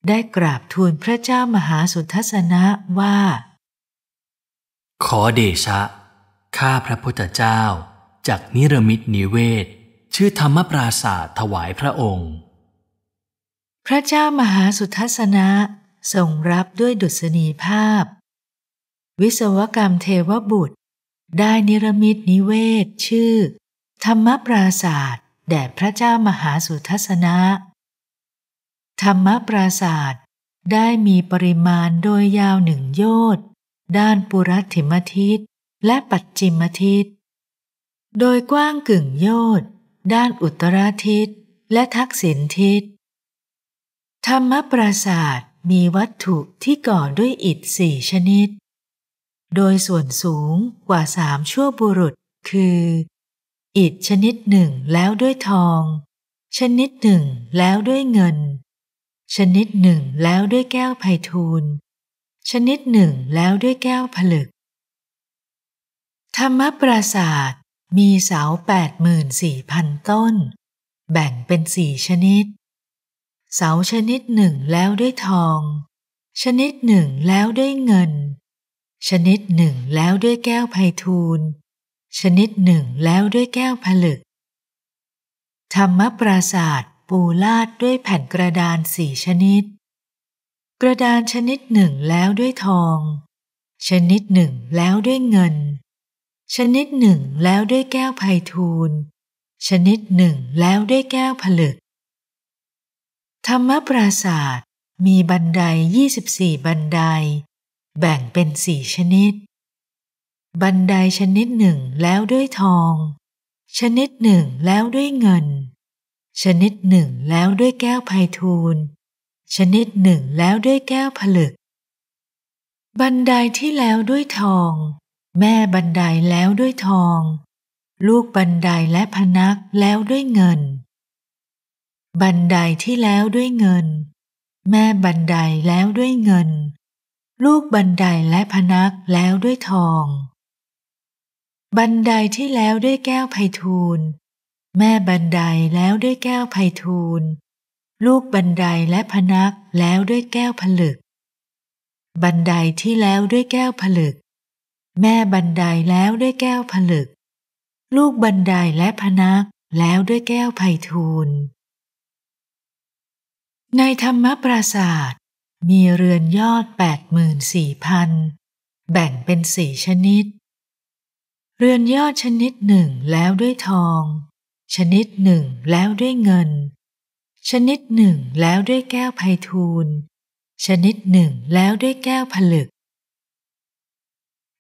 ได้กราบทูลพระเจ้ามหาสุทัศนะว่า ขอเดชะข้าพระพุทธเจ้าจากนิรมิตนิเวศ ชื่อธรรมปราศาสถวายพระองค์ พระเจ้ามหาสุทัศนะส่งรับด้วยดุษณีภาพ วิศวกรรมเทวบุตร ได้นิรมิตนิเวศชื่อ ธรรมปราศาสตร์แด่พระเจ้ามหาสุทัศนะ ธรรมปราศาสตร์ได้มีปริมาณโดยยาวหนึ่งโยชน์ด้านปุรัติมทิศและปัจจิมทิศโดยกว้างกึ่งโยชน์ด้านอุตรทิศและทักษิณทิศธรรมปราศาสตร์มีวัตถุที่ก่อด้วยอิฐสี่ชนิด โดยส่วนสูงกว่าสามชั่วบุรุษคือ อิฐชนิดหนึ่งแล้วด้วยทอง ชนิดหนึ่งแล้วด้วยเงิน ชนิดหนึ่งแล้วด้วยแก้วไพทูล ชนิดหนึ่งแล้วด้วยแก้วผลึก ธรรมปราศาสตร์มีเสาี่พันต้น แบ่งเป็นสี่ชนิดเสาชนิดหนึ่งแล้วด้วยทอง ชนิดหนึ่งแล้วด้วยเงิน ชนิดหนึ่งแล้วด้วยแก้วไพทูล ชนิดหนึ่งแล้วด้วยแก้วผลึก ธรรมปราศาสตร์ปูลาดด้วยแผ่นกระดานสี่ชนิด กระดานชนิดหนึ่งแล้วด้วยทอง ชนิดหนึ่งแล้วด้วยเงิน ชนิดหนึ่งแล้วด้วยแก้วไพทูล ชนิดหนึ่งแล้วด้วยแก้วผลึกธรรมปราศาสตร์มีบันไดส4บันได แบ่งเป็นสี่ชนิด บันไดชนิดหนึ่ง แล้วด้วยทองชนิดหนึ่งแล้วด้วยเงิน ชนิดหนึ่ง แล้วด้วยแก้วไพทูลชนิดหนึ่ง แล้วด้วยแก้วผลึก บันไดที่แล้วด้วยทอง แม่บันไดแล้วด้วยทอง ลูกบันไดและพนักแล้วด้วยเงินบันไดที่แล้วด้วยเงิน แม่บันไดแล้วด้วยเงิน ลูกบันไดและพนักแล้วด้วยทอง บันไดที่แล้วด้วยแก้วไพทูลแม่บันไดแล้วด้วยแก้วไพทูลลูกบันไดและพนักแล้วด้วยแก้วผลึก บันไดที่แล้วด้วยแก้วผลึก แม่บันไดแล้วด้วยแก้วผลึก ลูกบันไดและพนักแล้วด้วยแก้วไพทูลในธรรมปราศาสตร์มีเรือนยอด84,000 แบ่งเป็นสี่ชนิด เรือนยอดชนิดหนึ่งแล้วด้วยทอง ชนิดหนึ่งแล้วด้วยเงิน ชนิดหนึ่งแล้วด้วยแก้วไพทูลชนิดหนึ่งแล้วด้วยแก้วผลึก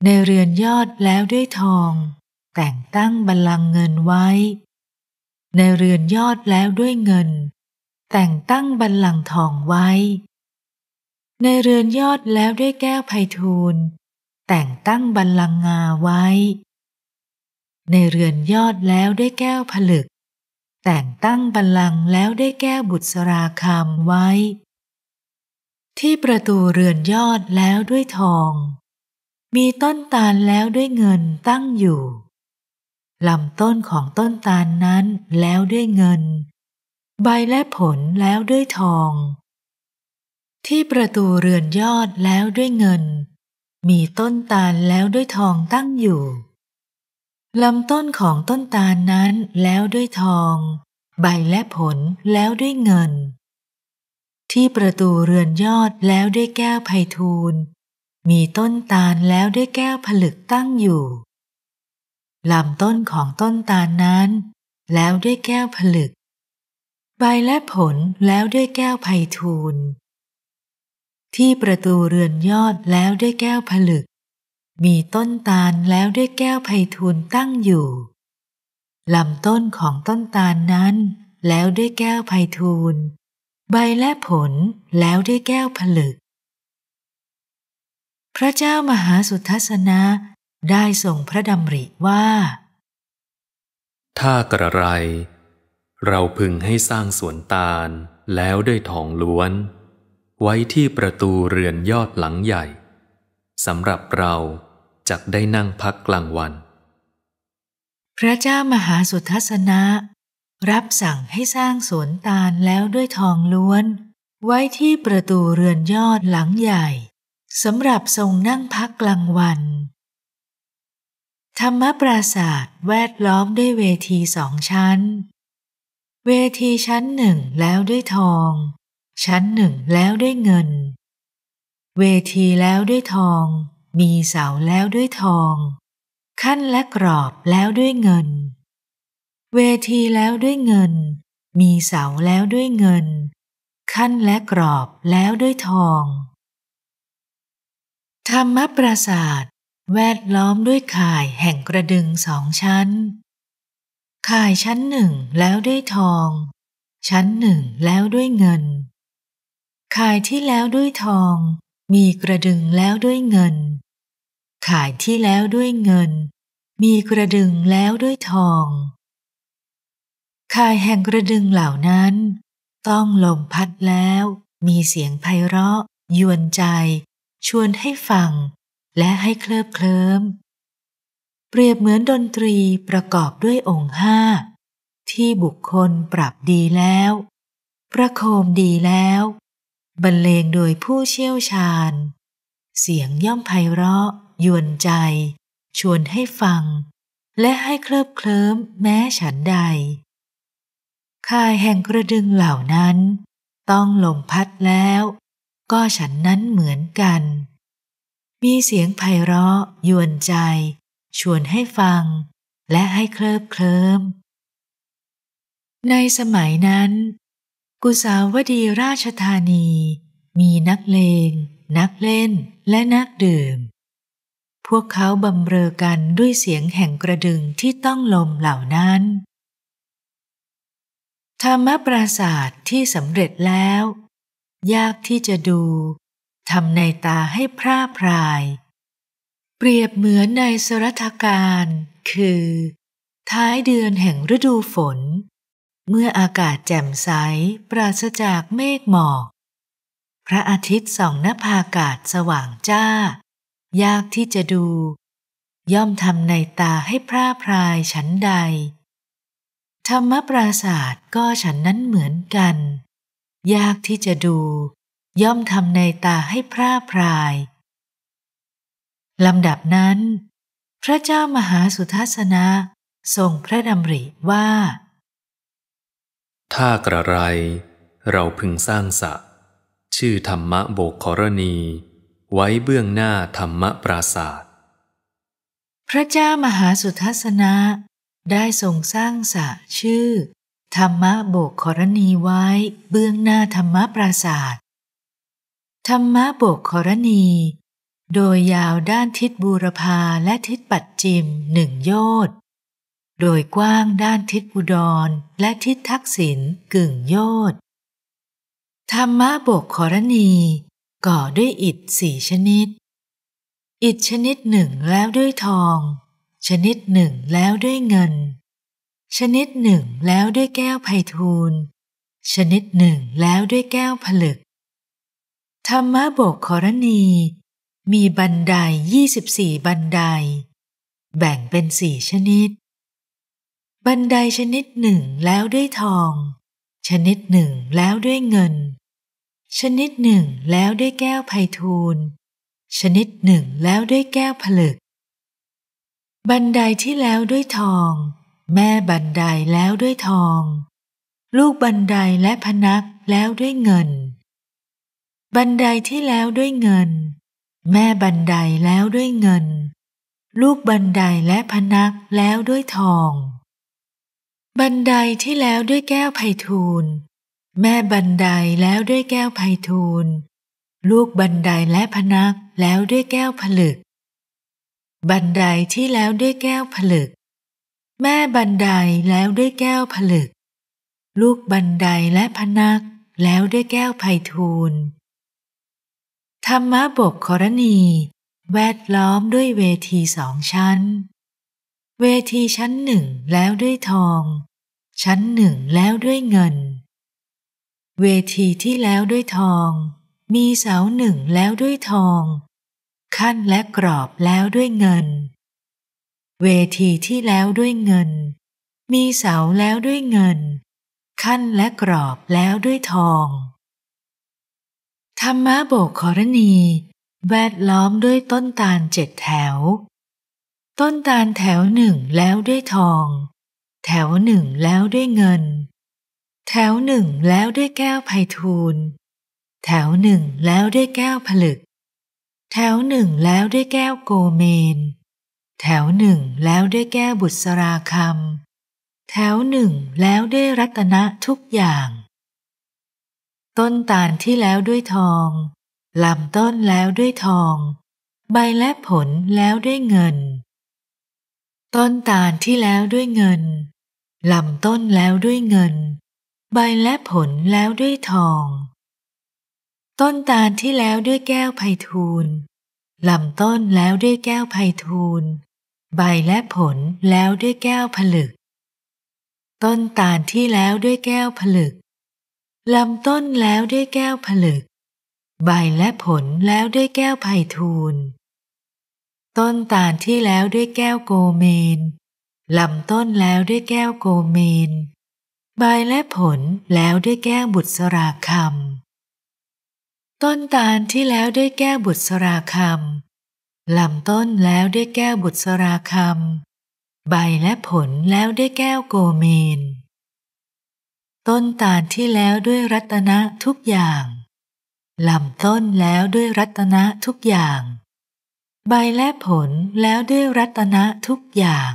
ในเรือนยอดแล้วด้วยทอง แต่งตั้งบัลลังก์เงินไว้ ในเรือนยอดแล้วด้วยเงินแต่งตั้งบัลลังก์ทองไว้ ในเรือนยอดแล้วด้วยแก้วไพทูลแต่งตั้งบัลลังก์งาไว้ ในเรือนยอดแล้วด้วยแก้วผลึก แต่งตั้งบัลลังก์แล้วได้แก้วบุตรราคำไว้ ที่ประตูเรือนยอดแล้วด้วยทอง มีต้นตาลแล้วด้วยเงินตั้งอยู่ ลำต้นของต้นตาลนั้นแล้วด้วยเงินใบและผลแล้วด้วยทอง ที่ประตูเรือนยอดแล้วด้วยเงิน มีต้นตาลแล้วด้วยทองตั้งอยู่ลำต้นของต้นตาลนั้นแล้วด้วยทอง ใบและผลแล้วด้วยเงิน ที่ประตูเรือนยอดแล้วด้วยแก้วไพทูลมีต้นตาลแล้วด้วยแก้วผลึกตั้งอยู่ลำต้นของต้นตาลนั้นแล้วด้วยแก้วผลึกใบและผลแล้วด้วยแก้วไพทูล ที่ประตูเรือนยอดแล้วด้วยแก้วผลึก มีต้นตาลแล้วด้วยแก้วไพทูลตั้งอยู่ลำต้นของต้นตาลนั้น แล้วด้วยแก้วไพทูล ใบและผลแล้วด้วยแก้วผลึก พระเจ้ามหาสุทัศนะได้ทรงพระดำริว่า ถ้ากระไรเราพึงให้สร้างสวนตาลแล้วด้วยทองล้วน ไว้ที่ประตูเรือนยอดหลังใหญ่ สำหรับเราจักได้นั่งพักกลางวันพระเจ้า มหาสุทัศนะ รับสั่งให้สร้างสวนตาลแล้วด้วยทองล้วน ไว้ที่ประตูเรือนยอดหลังใหญ่ สำหรับทรงนั่งพักกลางวัน ธรรมปราศาสตร์แวดล้อมด้วยเวทีสองชั้นเวทีชั้นหนึ่งแล้วด้วยทอง ชั้นหนึ่งแล้วด้วยเงิน เวทีแล้วด้วยทอง มีเสาแล้วด้วยทอง ขั้นและกรอบแล้วด้วยเงิน เวทีแล้วด้วยเงิน มีเสาแล้วด้วยเงิน ขั้นและกรอบแล้วด้วยทอง ธรรมปราศาสตร์แวดล้อมด้วยข่ายแห่งกระดึงสองชั้นขายชั้นหนึ่งแล้วด้วยทอง ชั้นหนึ่งแล้วด้วยเงิน ขายที่แล้วด้วยทอง มีกระดึงแล้วด้วยเงิน ขายที่แล้วด้วยเงิน มีกระดึงแล้วด้วยทอง ขายแห่งกระดึงเหล่านั้น ต้องลมพัดแล้ว มีเสียงไพเราะ ยวนใจ ชวนให้ฟังและให้เคลิบเคลิ้มเปรียบเหมือนดนตรีประกอบด้วยองค์ห้าที่บุคคลปรับดีแล้ว ประโคมดีแล้ว บรรเลงโดยผู้เชี่ยวชาญ เสียงย่อมไพเราะ ยวนใจ ชวนให้ฟัง และให้เคลิบเคลิ้มแม้ฉันใดค่ายแห่งกระดึงเหล่านั้น ต้องลมพัดแล้วก็ฉันนั้นเหมือนกัน มีเสียงไพเราะ ยวนใจชวนให้ฟังและให้เคลิบเคลิ้มในสมัยนั้น กุสาวดีราชธานีมีนักเลง นักเล่นและนักดื่ม พวกเขาบำเรอกันด้วยเสียงแห่งกระดึงที่ต้องลมเหล่านั้น ธรรมปราศาสตร์ที่สำเร็จแล้ว ยากที่จะดูทำในตาให้พร่าพรายเปรียบเหมือนในสรัฐการคือ ท้ายเดือนแห่งฤดูฝน เมื่ออากาศแจ่มใสปราศจากเมฆหมอกพระอาทิตย์ส่องหน้าอากาศสว่างจ้า ยากที่จะดู ย่อมทำในตาให้พร่าพรายฉันใด ธรรมปราศาสตร์ก็ฉันนั้นเหมือนกัน ยากที่จะดูย่อมทำในตาให้พร่าพรายลำดับนั้นพระเจ้ามหาสุทัศนะทรงพระดำริว่า ถ้ากระไรเราพึงสร้างสะชื่อธรรมะโบกขรณี ไว้เบื้องหน้าธรรมะปราศาสตร์พระเจ้ามหาสุทัศนะได้ทรงสร้างสะชื่อ ธรรมะโบกขรณีไว้เบื้องหน้าธรรมะปราศาสตร์ธรรมะโบกขรณีโดยยาวด้านทิศบูรพาและทิศปัดจิมหนึ่งโยธโดยกว้างด้านทิศบุดรและทิศทักษิณกึ่งโยธธรรมะบกขรณีก่อด้วยอิฐสี่ชนิด อิฐชนิดหนึ่งแล้วด้วยทอง ชนิดหนึ่งแล้วด้วยเงิน ชนิดหนึ่งแล้วด้วยแก้วไพทูล ชนิดหนึ่งแล้วด้วยแก้วผลึก ธรรมะบกขรณีมีบันไดยี่สิบี่บันได แบ่งเป็นสี่ชนิด บันไดชนิดหนึ่งแล้วด้วยทอง ชนิดหนึ่ง แล้วด้วยเงิน ชนิดหนึ่งแล้วด้วยแก้วไพทูลชนิดหนึ่งแล้วด้วยแก้วผลึก บันไดที่แล้วด้วยทอง แม่บันไดแล้วด้วยทอง ลูกบันไดและพนักแล้วด้วยเงิน บันไดที่แล้วด้วยเงินแม่บันไดแล้วด้วยเงิน ลูกบันไดและพนักแล้วด้วยทอง บันไดที่แล้วด้วยแก้วไพทูลแม่บันไดแล้วด้วยแก้วไพทูลลูกบันไดและพนักแล้วด้วยแก้วผลึก บันไดที่แล้วด้วยแก้วผลึก แม่บันไดแล้วด้วยแก้วผลึก ลูกบันไดและพนักแล้วด้วยแก้วไพทูลธรรมะบกขรณี แวดล้อมด้วยเวทีสองชั้น เวทีชั้นหนึ่งแล้วด้วยทอง ชั้นหนึ่งแล้วด้วยเงิน เวทีที่แล้วด้วยทอง มีเสาหนึ่งแล้วด้วยทอง ขั้นและกรอบแล้วด้วยเงิน เวทีที่แล้วด้วยเงิน มีเสาแล้วด้วยเงิน ขั้นและกรอบแล้วด้วยทองธรรมะโบกขรณี แวดล้อมด้วยต้นตาลเจ็ดแถว ต้นตาลแถวหนึ่งแล้วด้วยทอง แถวหนึ่งแล้วด้วยเงิน แถวหนึ่งแล้วด้วยแก้วไพทูลแถวหนึ่งแล้วด้วยแก้วผลึก แถวหนึ่งแล้วด้วยแก้วโกเมน แถวหนึ่งแล้วด้วยแก้วบุสราคำแถวหนึ่งแล้วด้วยรัตนะทุกอย่างต้นตาลที่แล้วด้วยทอง ลำต้นแล้วด้วยทอง ใบและผลแล้วด้วยเงิน ต้นตาลที่แล้วด้วยเงิน ลำต้นแล้วด้วยเงิน ใบและผลแล้วด้วยทอง ต้นตาลที่แล้วด้วยแก้วไพทูลลำต้นแล้วด้วยแก้วไพทูล ใบและผลแล้วด้วยแก้วผลึก ต้นตาลที่แล้วด้วยแก้วผลึกลำต้นแล้วด้วยแก้วผลึก ใบและผลแล้วด้วยแก้วไผ่ทูล ต้นตาลที่แล้วด้วยแก้วโกเมน ลำต้นแล้วด้วยแก้วโกเมน ใบและผลแล้วด้วยแก้วบุตรสราคำต้นตาลที่แล้วด้วยแก้วบุตรสราคำลำต้นแล้วด้วยแก้วบุตรสราคำใบและผลแล้วด้วยแก้วโกเมนต้นตาลที่แล้วด้วยรัตนะทุกอย่างลำต้นแล้วด้วยรัตนะทุกอย่าง ใบและผลแล้วด้วยรัตนะทุกอย่าง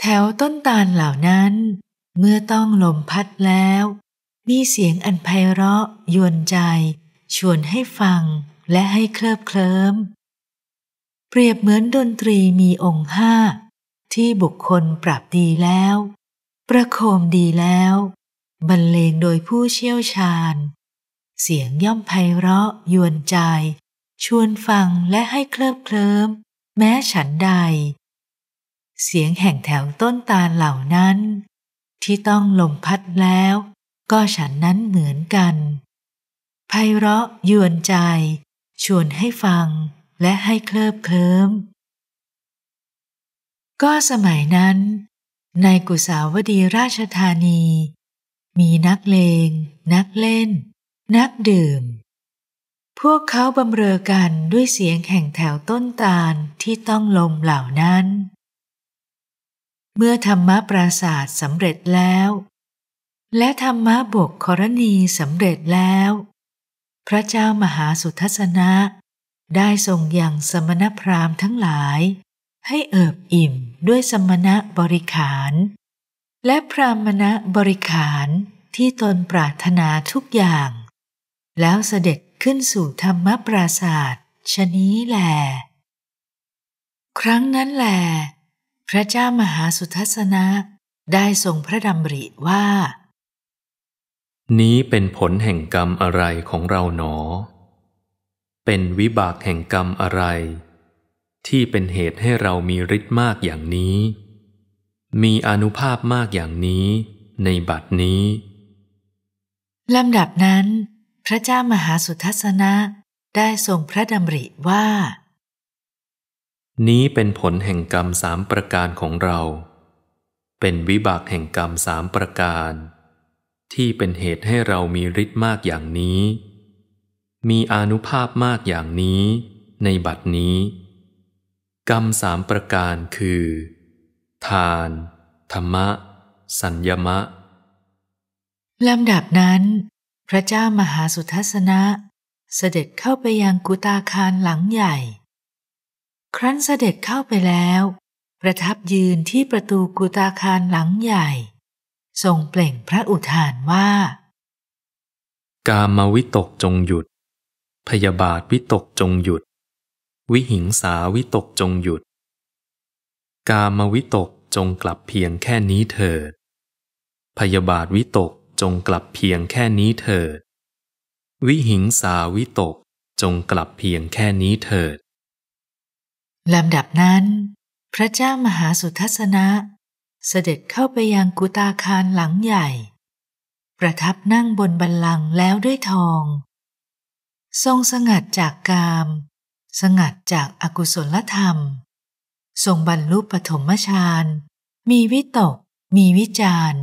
แถวต้นตาลเหล่านั้น เมื่อต้องลมพัดแล้ว มีเสียงอันไพเราะ ยวนใจ ชวนให้ฟังและให้เคลิบเคลิ้ม เปรียบเหมือนดนตรีมีองค์ห้าที่บุคคลปรับดีแล้วประโคมดีแล้ว บรรเลงโดยผู้เชี่ยวชาญ เสียงย่อมไพเราะยวนใจ ชวนฟังและให้เคลิบเคลิ้มแม้ฉันใด เสียงแห่งแถวต้นตาลเหล่านั้น ที่ต้องลมพัดแล้ว ก็ฉันนั้นเหมือนกันไพเราะยวนใจ ชวนให้ฟังและให้เคลิบเคลิ้มก็สมัยนั้นในกุสาวดีราชธานี มีนักเลง นักเล่นนักดื่ม พวกเขาบำเรอกันด้วยเสียงแห่งแถวต้นตาลที่ต้องลมเหล่านั้น เมื่อธรรมปราศาสตร์สำเร็จแล้ว และธรรมบกครณีสำเร็จแล้ว พระเจ้ามหาสุทัศนะ ได้ทรงอย่างสมณพราหมณ์ทั้งหลายให้เอิบอิ่มด้วยสมณะบริขาร และพรามณะบริขารที่ตนปรารถนาทุกอย่าง แล้วเสด็จขึ้นสู่ธรรมปราศาสตร์ชนี้แหลครั้งนั้นแหลพระเจ้ามหาสุทัศนะได้ทรงพระดำริว่า นี้เป็นผลแห่งกรรมอะไรของเราหนอ เป็นวิบากแห่งกรรมอะไรที่เป็นเหตุให้เรามีฤทธิ์มากอย่างนี้ มีอนุภาพมากอย่างนี้ในบัดนี้ ลำดับนั้นพระเจ้ามหาสุทัศนะได้ทรงพระดำริว่า นี้เป็นผลแห่งกรรมสามประการของเรา เป็นวิบากแห่งกรรมสามประการ ที่เป็นเหตุให้เรามีฤทธิ์มากอย่างนี้ มีอนุภาพมากอย่างนี้ในบัดนี้กรรมสามประการคือ ทาน ธรรมะ สัญญมะลำดับนั้น พระเจ้ามหาสุทัศนะ เสด็จเข้าไปยังกุตาคารหลังใหญ่ ครั้นเสด็จเข้าไปแล้ว ประทับยืนที่ประตูกุตาคารหลังใหญ่ทรงเปล่งพระอุทานว่า กามวิตกจงหยุด พยาบาทวิตกจงหยุดวิหิงสาวิตกจงหยุด กามวิตกจงกลับเพียงแค่นี้เถิด พยาบาทวิตกจงกลับเพียงแค่นี้เถิดวิหิงสาวิตกจงกลับเพียงแค่นี้เถิดลำดับนั้นพระเจ้ามหาสุทัศนะ เสด็จเข้าไปยังกุตาคารหลังใหญ่ ประทับนั่งบนบันลังแล้วด้วยทอง ทรงสงัดจากกามสงัดจากอากุศลธรรม ทรงบรรลุปฐมฌานมีวิตกมีวิจาร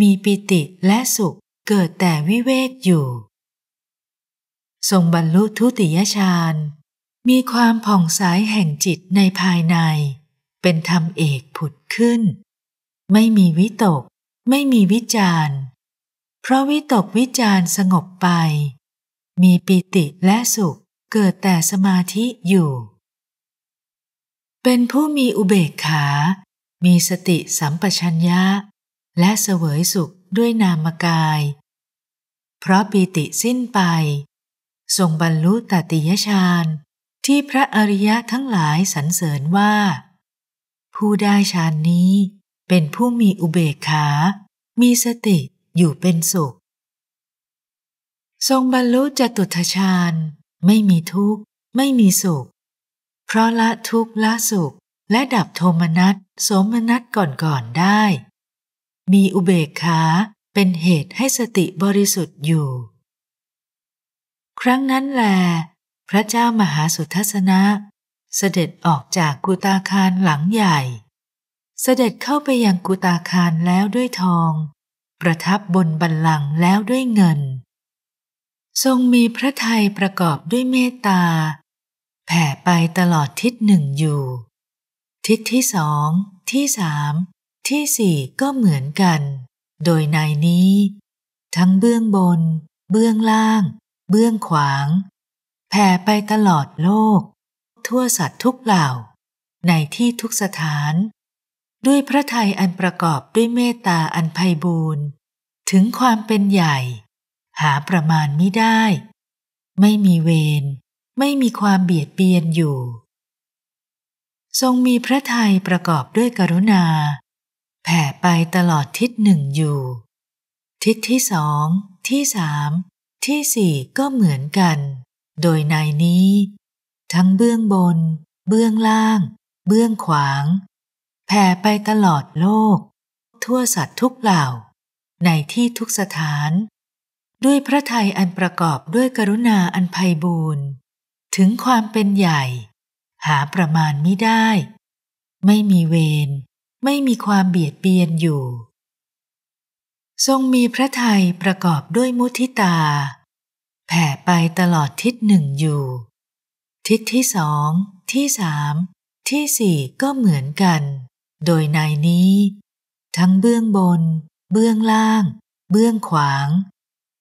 มีปิติและสุขเกิดแต่วิเวกอยู่ ทรงบรรลุทุติยฌานมีความผ่องใสแห่งจิตในภายใน เป็นธรรมเอกผุดขึ้น ไม่มีวิตก ไม่มีวิจารเพราะวิตกวิจารสงบไป มีปิติและสุขเกิดแต่สมาธิอยู่ เป็นผู้มีอุเบกขา มีสติสัมปชัญญะ และเสวยสุขด้วยนามกาย เพราะปีติสิ้นไป ทรงบรรลุตติยฌาน ที่พระอริยะทั้งหลายสรรเสริญว่า ผู้ได้ฌานนี้เป็นผู้มีอุเบกขา มีสติอยู่เป็นสุข ทรงบรรลุจตุทฌานไม่มีทุกข์ไม่มีสุข เพราะละทุกข์ละสุขและดับโทมนัสโสมนัสก่อนๆได้ มีอุเบกขาเป็นเหตุให้สติบริสุทธิ์อยู่ ครั้งนั้นแล พระเจ้ามหาสุทัศนะ เสด็จออกจากกุตาคารหลังใหญ่ เสด็จเข้าไปยังกุตาคารแล้วด้วยทอง ประทับบนบัลลังก์แล้วด้วยเงินทรงมีพระทัยประกอบด้วยเมตตา แผ่ไปตลอดทิศหนึ่งอยู่ ทิศที่สอง ที่สามที่สี่ก็เหมือนกัน โดยในนี้ ทั้งเบื้องบน เบื้องล่าง เบื้องขวาง แผ่ไปตลอดโลก ทั่วสัตว์ทุกเหล่า ในที่ทุกสถาน ด้วยพระทัยอันประกอบด้วยเมตตาอันไพบูรณ์ถึงความเป็นใหญ่หาประมาณไม่ได้ ไม่มีเวร ไม่มีความเบียดเบียนอยู่ ทรงมีพระทัยประกอบด้วยกรุณา แผ่ไปตลอดทิศหนึ่งอยู่ ทิศที่สอง ที่สามที่สี่ก็เหมือนกัน โดยในนี้ ทั้งเบื้องบน เบื้องล่าง เบื้องขวาง แผ่ไปตลอดโลก ทั่วสัตว์ทุกเหล่า ในที่ทุกสถานด้วยพระทัยอันประกอบด้วยกรุณาอันไพบูรณ์ถึงความเป็นใหญ่ หาประมาณไม่ได้ ไม่มีเวรไม่มีความเบียดเบียนอยู่ ทรงมีพระทัยประกอบด้วยมุทิตา แผ่ไปตลอดทิศหนึ่งอยู่ ทิศที่สองที่สามที่สี่ก็เหมือนกัน โดยในนี้ ทั้งเบื้องบน เบื้องล่าง เบื้องขวาง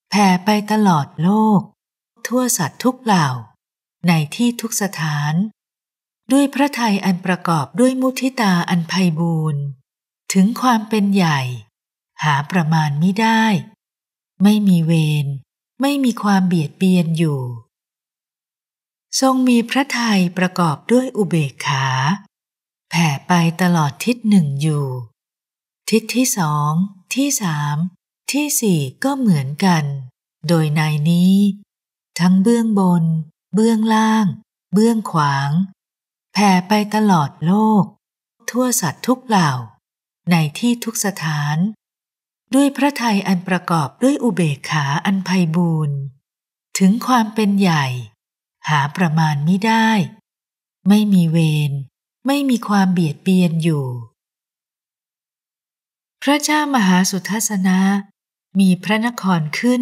แผ่ไปตลอดโลก ทั่วสัตว์ทุกเหล่า ในที่ทุกสถาน ด้วยพระทัยอันประกอบด้วยมุทิตาอันไพบูรณ์ถึงความเป็นใหญ่ หาประมาณไม่ได้ ไม่มีเวรไม่มีความเบียดเบียนอยู่ ทรงมีพระทัยประกอบด้วยอุเบกขา แผ่ไปตลอดทิศหนึ่งอยู่ ทิศที่สองที่สามที่สี่ก็เหมือนกัน โดยในนี้ ทั้งเบื้องบน เบื้องล่าง เบื้องขวางแผ่ไปตลอดโลก ทั่วสัตว์ทุกเหล่า ในที่ทุกสถาน ด้วยพระทัยอันประกอบด้วยอุเบกขาอันไพบูรณ์ ถึงความเป็นใหญ่ หาประมาณไม่ได้ ไม่มีเวรไม่มีความเบียดเบียนอยู่ พระเจ้ามหาสุทัศนะมีพระนครขึ้น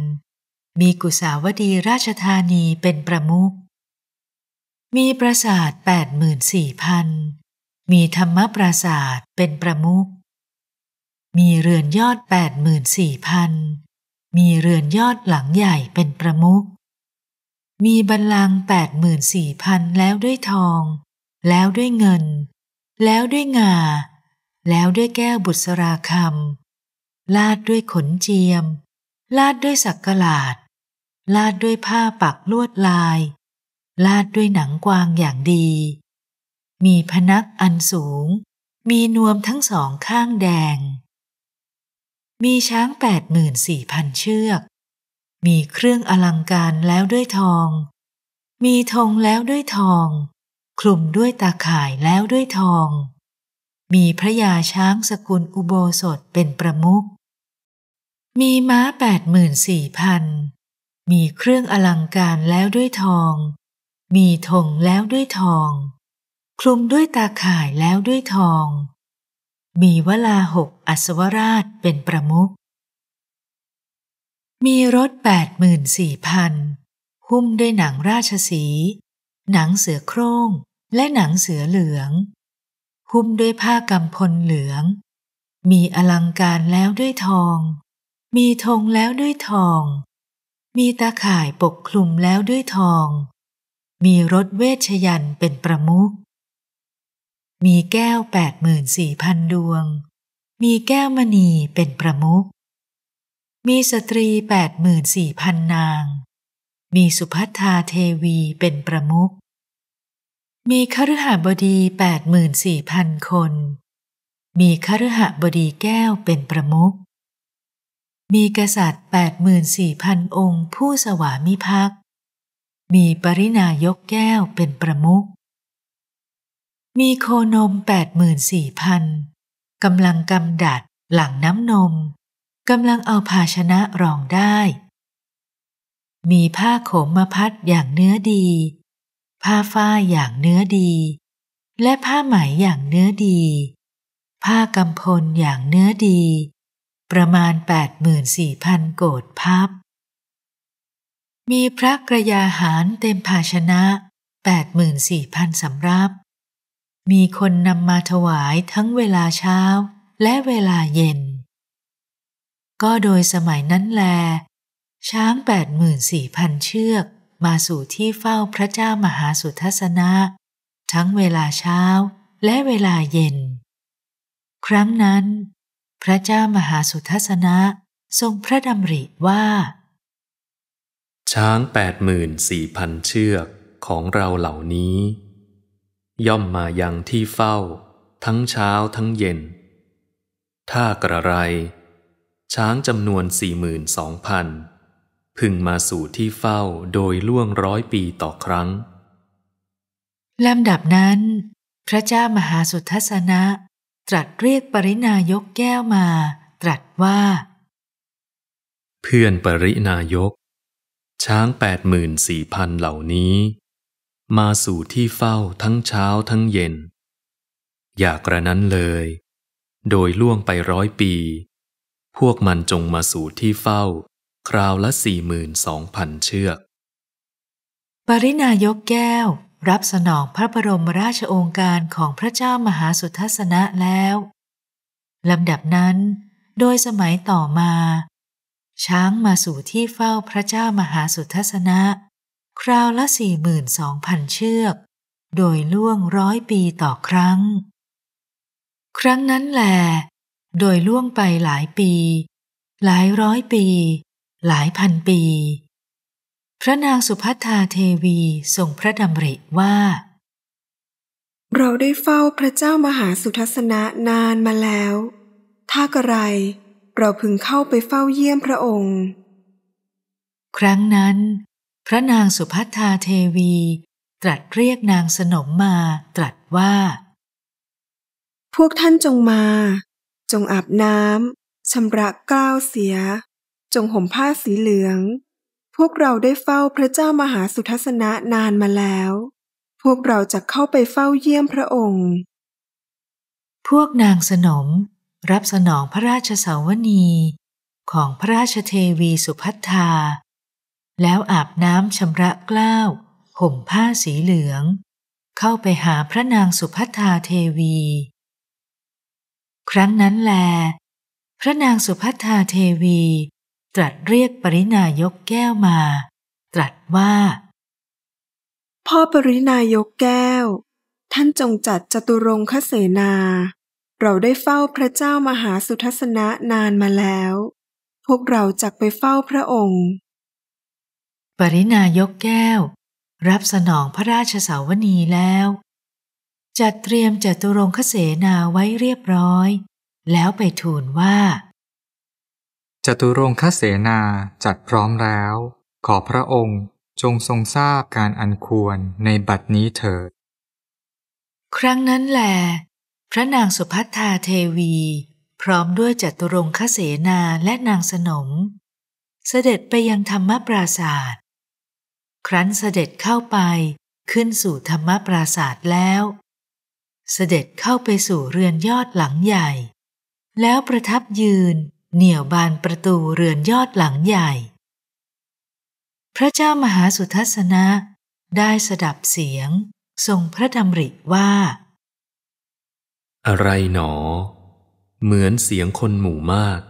84,000มีกุสาวดีราชธานีเป็นประมุข มีปราสาท84,000มีธรรมปราสาทเป็นประมุข มีเรือนยอด84,000มีเรือนยอดหลังใหญ่เป็นประมุข มีบัลลัง84,000แล้วด้วยทอง แล้วด้วยเงิน แล้วด้วยงา แล้วด้วยแก้วบุรราคำลาดด้วยขนเจียม ลาดด้วยสักกลาดลาดด้วยผ้าปักลวดลาย ลาดด้วยหนังกวางอย่างดี มีพนักอันสูง มีนวมทั้งสองข้างแดง มีช้างแปดหมื่นสี่พันเชือก มีเครื่องอลังการแล้วด้วยทอง มีธงแล้วด้วยทอง คลุมด้วยตาข่ายแล้วด้วยทอง มีพระยาช้างสกุลอุโบสถเป็นประมุขมีม้าแปดหมื่นสี่พัน มีเครื่องอลังการแล้วด้วยทอง มีธงแล้วด้วยทอง คลุมด้วยตาข่ายแล้วด้วยทอง มีวลาหกอัศวราชเป็นประมุขมีรถแปดหมื่นสี่พัน หุ้มด้วยหนังราชสี หนังเสือโคร่งและหนังเสือเหลือง หุ้มด้วยผ้ากำพลเหลือง มีอลังการแล้วด้วยทองมีธงแล้วด้วยทอง มีตาข่ายปกคลุมแล้วด้วยทอง มีรถเวชยันเป็นประมุข มีแก้วแปดหมื่นสี่พันดวง มีแก้วมณีเป็นประมุข มีสตรีแปดหมื่นสี่พันนาง มีสุภัทธาเทวีเป็นประมุข มีคฤหบดีแปดหมื่นสี่พันคน มีคฤหบดีแก้วเป็นประมุขมีกษัตริย์84,000องค์ผู้สวามิภักดิ์ มีปรินายกแก้วเป็นประมุข มีโคนม84,000กำลังกำดัดหลังน้ำนมกำลังเอาภาชนะรองได้ มีผ้าขมมาพัดอย่างเนื้อดี ผ้าฝ้าอย่างเนื้อดี และผ้าไหมอย่างเนื้อดี ผ้ากำพลอย่างเนื้อดีประมาณ 84,000 โกดพับมีพระกระยาหารเต็มภาชนะ 84,000 สำรับ มีคนนำมาถวายทั้งเวลาเช้า และเวลาเย็น ก็โดยสมัยนั้นแล ช้าง 84,000 เชือก มาสู่ที่เฝ้าพระเจ้ามหาสุทัศนะ ทั้งเวลาเช้าและเวลาเย็น ครั้งนั้นพระเจ้ามหาสุทัศนะทรงพระดำริว่า ช้างแปดหมื่นสี่พันเชือกของเราเหล่านี้ ย่อมมายังที่เฝ้า ทั้งเช้าทั้งเย็น ถ้ากระไร ช้างจำนวนสี่หมื่นสองพันพึงมาสู่ที่เฝ้าโดยล่วงร้อยปีต่อครั้ง ลำดับนั้น พระเจ้ามหาสุทัศนะตรัสเรียกปรินายกแก้วมา ตรัสว่า เพื่อนปรินายก ช้างแปดหมื่นสี่พันเหล่านี้มาสู่ที่เฝ้าทั้งเช้าทั้งเย็น อยากระนั้นเลย โดยล่วงไปร้อยปี พวกมันจงมาสู่ที่เฝ้า คราวละสี่หมื่นสองพันเชือก ปรินายกแก้วรับสนองพระบรมราชองค์การของพระเจ้ามหาสุทัศนะแล้วลำดับนั้นโดยสมัยต่อมา ช้างมาสู่ที่เฝ้าพระเจ้ามหาสุทัศนะคราวละสี่หมื่นสองพันเชือก โดยล่วงร้อยปีต่อครั้ง ครั้งนั้นแหลโดยล่วงไปหลายปี หลายร้อยปี หลายพันปีพระนางสุพัทธาเทวีทรงพระดำริว่า เราได้เฝ้าพระเจ้ามหาสุทัศนะนานมาแล้ว ถ้ากระไรเราพึงเข้าไปเฝ้าเยี่ยมพระองค์ ครั้งนั้นพระนางสุพัทธาเทวี ตรัสเรียกนางสนมมาตรัสว่า พวกท่านจงมาจงอาบน้ำชำระกล้าวเสียจงห่มผ้าสีเหลืองพวกเราได้เฝ้าพระเจ้ามหาสุทัศนะนานมาแล้ว พวกเราจะเข้าไปเฝ้าเยี่ยมพระองค์ พวกนางสนมรับสนองพระราชสาวนีของพระราชเทวีสุพัทธาแล้วอาบน้ำชำระกล้าวห่มผ้าสีเหลือง เข้าไปหาพระนางสุพัทธาเทวี ครั้งนั้นแล พระนางสุพัทธาเทวีตรัสเรียกปรินายกแก้วมา ตรัสว่าพ่อปรินายกแก้ว ท่านจงจัดจตุรงคเสนา เราได้เฝ้าพระเจ้ามหาสุทัศนะนานมาแล้ว พวกเราจักไปเฝ้าพระองค์ ปรินายกแก้ว รับสนองพระราชสาวนีแล้ว จัดเตรียมจตุรงคเสนาไว้เรียบร้อย แล้วไปทูลว่าจตุรงคเสนาจัดพร้อมแล้ว ขอพระองค์จงทรงทราบการอันควรในบัดนี้เถิด ครั้งนั้นแหลพระนางสุพัทธาเทวีพร้อมด้วยจัตุรงคเสนาและนางสนม เสด็จไปยังธรรมปราศาสตร์ครั้นเสด็จเข้าไปขึ้นสู่ธรรมปราศาสตร์แล้ว เสด็จเข้าไปสู่เรือนยอดหลังใหญ่ แล้วประทับยืนเหนี่ยวบานประตูเรือนยอดหลังใหญ่ พระเจ้ามหาสุทัศนะได้สดับเสียงทรงพระดำริว่า อะไรหนอ เหมือนเสียงคนหมู่มาก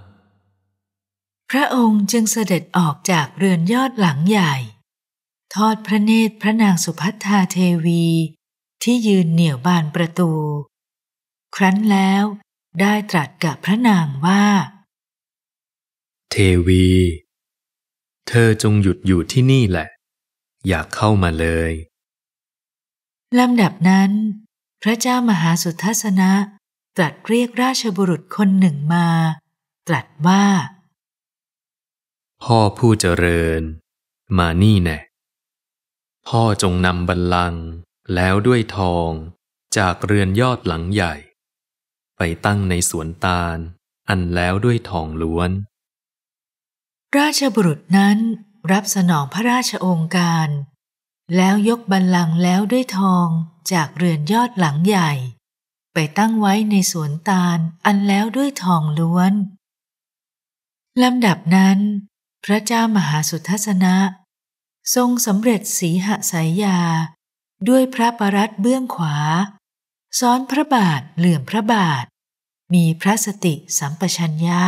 พระองค์จึงเสด็จออกจากเรือนยอดหลังใหญ่ ทอดพระเนตรพระนางสุพัทธาเทวี ที่ยืนเหนี่ยวบานประตู ครั้นแล้วได้ตรัสกับพระนางว่าเทวี เธอจงหยุดอยู่ที่นี่แหละ อยากเข้ามาเลย ลำดับนั้น พระเจ้ามหาสุทัศนะ ตรัสเรียกราชบุรุษคนหนึ่งมา ตรัสว่า พ่อผู้เจริญ มานี่แน่พ่อจงนำบัลลังก์แล้วด้วยทองจากเรือนยอดหลังใหญ่ ไปตั้งในสวนตาล อันแล้วด้วยทองล้วนราชบุรุษนั้นรับสนองพระราชองค์การ แล้วยกบัลลังก์แล้วด้วยทองจากเรือนยอดหลังใหญ่ ไปตั้งไว้ในสวนตาลอันแล้วด้วยทองล้วน ลำดับนั้น พระเจ้ามหาสุทัศนะ ทรงสำเร็จสีหสายยา ด้วยพระประรัตเบื้องขวา ซ้อนพระบาทเหลื่อมพระบาท มีพระสติสัมปชัญญะ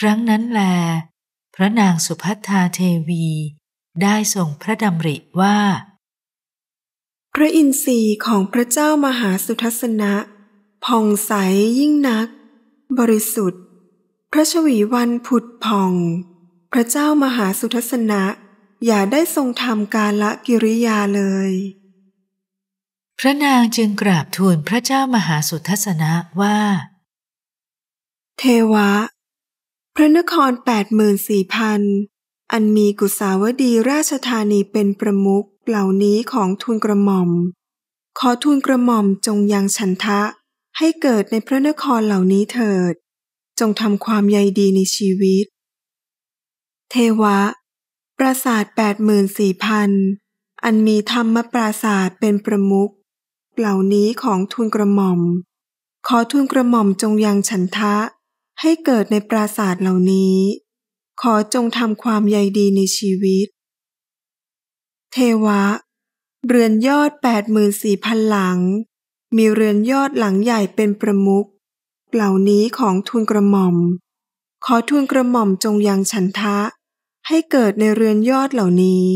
ครั้งนั้นแล พระนางสุพัทธาเทวีได้ทรงพระดำริว่า พระอินทรีย์ของพระเจ้ามหาสุทัศนะผ่องใสยิ่งนัก บริสุทธิ์ พระชวีวันผุดผ่อง พระเจ้ามหาสุทัศนะ อย่าได้ทรงทำการละกิริยาเลย พระนางจึงกราบทูลพระเจ้ามหาสุทัศนะว่า เทวะพระนคร84,000อันมีกุสาวดีราชธานีเป็นประมุขเหล่านี้ของทุนกระหม่อม ขอทุนกระหม่อมจงยังฉันทะให้เกิดในพระนครเหล่านี้เถิด จงทำความใยดีในชีวิต เทวะ ปราสาท84,000อันมีธรรมปราสาทเป็นประมุขเหล่านี้ของทุนกระหม่อม ขอทุนกระหม่อมจงยังฉันทะให้เกิดในปราศาสตร์เหล่านี้ ขอจงทำความใยดีในชีวิต เทวะ เรือนยอด84,000พันหลัง มีเรือนยอดหลังใหญ่เป็นประมุข เหล่านี้ของทุนกระหม่อม ขอทุนกระหม่อมจงยังฉันทะ ให้เกิดในเรือนยอดเหล่านี้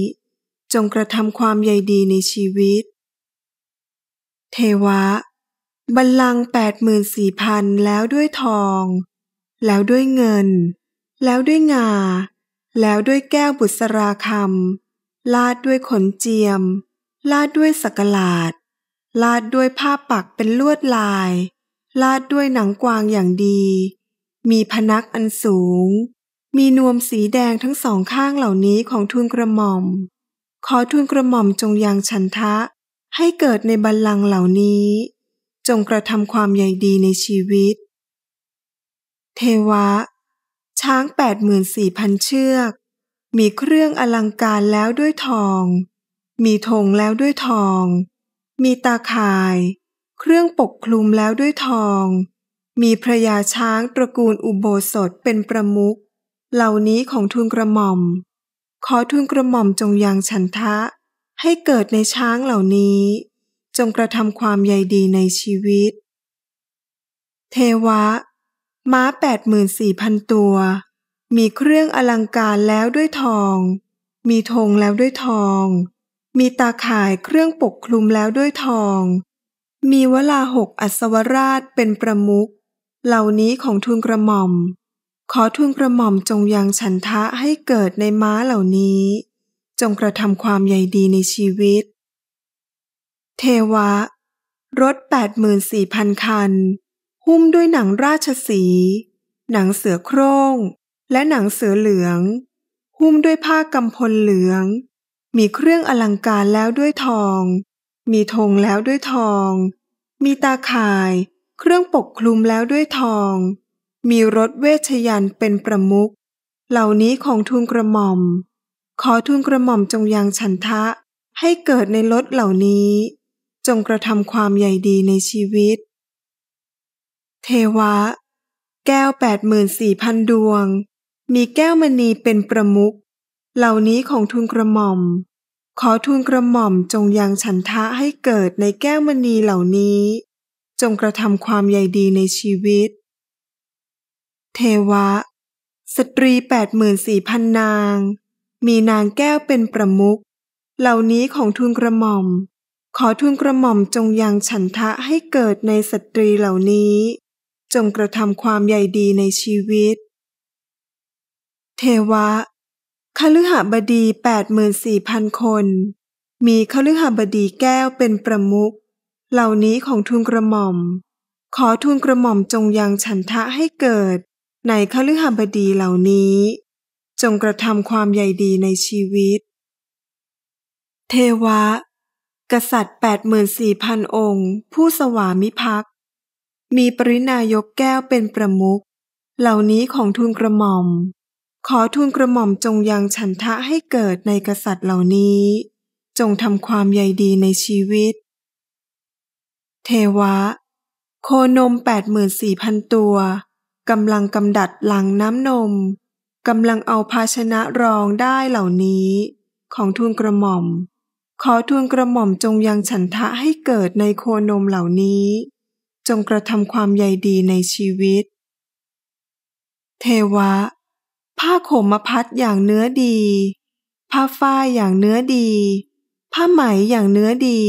จงกระทำความใยดีในชีวิต เทวะบัลลังก์ี่พันแล้วด้วยทองแล้วด้วยเงิน แล้วด้วยงา แล้วด้วยแก้วบุษราคำ ลาดด้วยขนเจียม ลาดด้วยสกลาด ลาดด้วยผ้าปักเป็นลวดลาย ลาดด้วยหนังกวางอย่างดี มีพนักอันสูง มีนวมสีแดงทั้งสองข้างเหล่านี้ของทุนกระหม่อม ขอทุนกระหม่อมจงยังฉันทะ ให้เกิดในบัลลังก์เหล่านี้ จงกระทำความใหญ่ดีในชีวิตเทวะ ช้าง84,000 เชือก มีเครื่องอลังการแล้วด้วยทอง มีธงแล้วด้วยทอง มีตาข่าย เครื่องปกคลุมแล้วด้วยทอง มีพระยาช้างตระกูลอุโบสถเป็นประมุข เหล่านี้ของทุนกระหม่อม ขอทุนกระหม่อมจงยังฉันทะ ให้เกิดในช้างเหล่านี้ จงกระทำความใยดีในชีวิต เทวะม้า84,000 ตัว มีเครื่องอลังการแล้วด้วยทอง มีธงแล้วด้วยทอง มีตาข่ายเครื่องปกคลุมแล้วด้วยทอง มีเวลาหกอัศวราชเป็นประมุข เหล่านี้ของทุนกระหม่อม ขอทุนกระหม่อมจงยังฉันทะให้เกิดในม้าเหล่านี้ จงกระทำความใยดีในชีวิต เทวะ รถ 84,000 คันหุ้มด้วยหนังราชสี หนังเสือโครง่งและหนังเสือเหลือง หุ้มด้วยผ้ากำพลเหลือง มีเครื่องอลังการแล้วด้วยทอง มีธงแล้วด้วยทอง มีตาข่าย เครื่องปกคลุมแล้วด้วยทอง มีรถเวชยันเป็นประมุข เหล่านี้ของทูลกระหม่อม ขอทูลกระหม่อมจงยังฉันทะ ให้เกิดในรถเหล่านี้ จงกระทำความใหญ่ดีในชีวิตเทวะ แก้วแปดหมื่นสี่พันดวง มีแก้วมณีเป็นประมุขเหล่านี้ของทุนกระหม่อม ขอทุนกระหม่อมจงยังฉันทะให้เกิดในแก้วมณีเหล่านี้ จงกระทำความใยดีในชีวิต เทวะ สตรีแปดหมื่นสี่พันนาง มีนางแก้วเป็นประมุขเหล่านี้ของทุนกระหม่อม ขอทุนกระหม่อมจงยังฉันทะให้เกิดในสตรีเหล่านี้จงกระทำความใยดีในชีวิต เทวะ คฤหบดี84,000คน มีคฤหบดีแก้วเป็นประมุขเหล่านี้ของทุนกระหม่อม ขอทุนกระหม่อมจงยัง ฉันทะให้เกิดในคฤหบดีเหล่านี้ จงกระทำความใยดีในชีวิต เทวะ กษัตริย์84,000องค์ ผู้สวามิภักดิ์มีปรินายกแก้วเป็นประมุข เหล่านี้ของทุนกระหม่อม ขอทุนกระหม่อมจงยังฉันทะให้เกิดในกษัตริย์เหล่านี้ จงทำความใยดีในชีวิต เทวะ โคนม84,000 ตัวกำลังกำดัดหลังน้ำนมกำลังเอาภาชนะรองได้เหล่านี้ ของทุนกระหม่อม ขอทุนกระหม่อมจงยังฉันทะให้เกิดในโคนมเหล่านี้จงกระทำความใยดีในชีวิต เทวะ ผ้าโขมพัดอย่างเนื้อดี ผ้าฝ้ายอย่างเนื้อดี ผ้าไหมอย่างเนื้อดี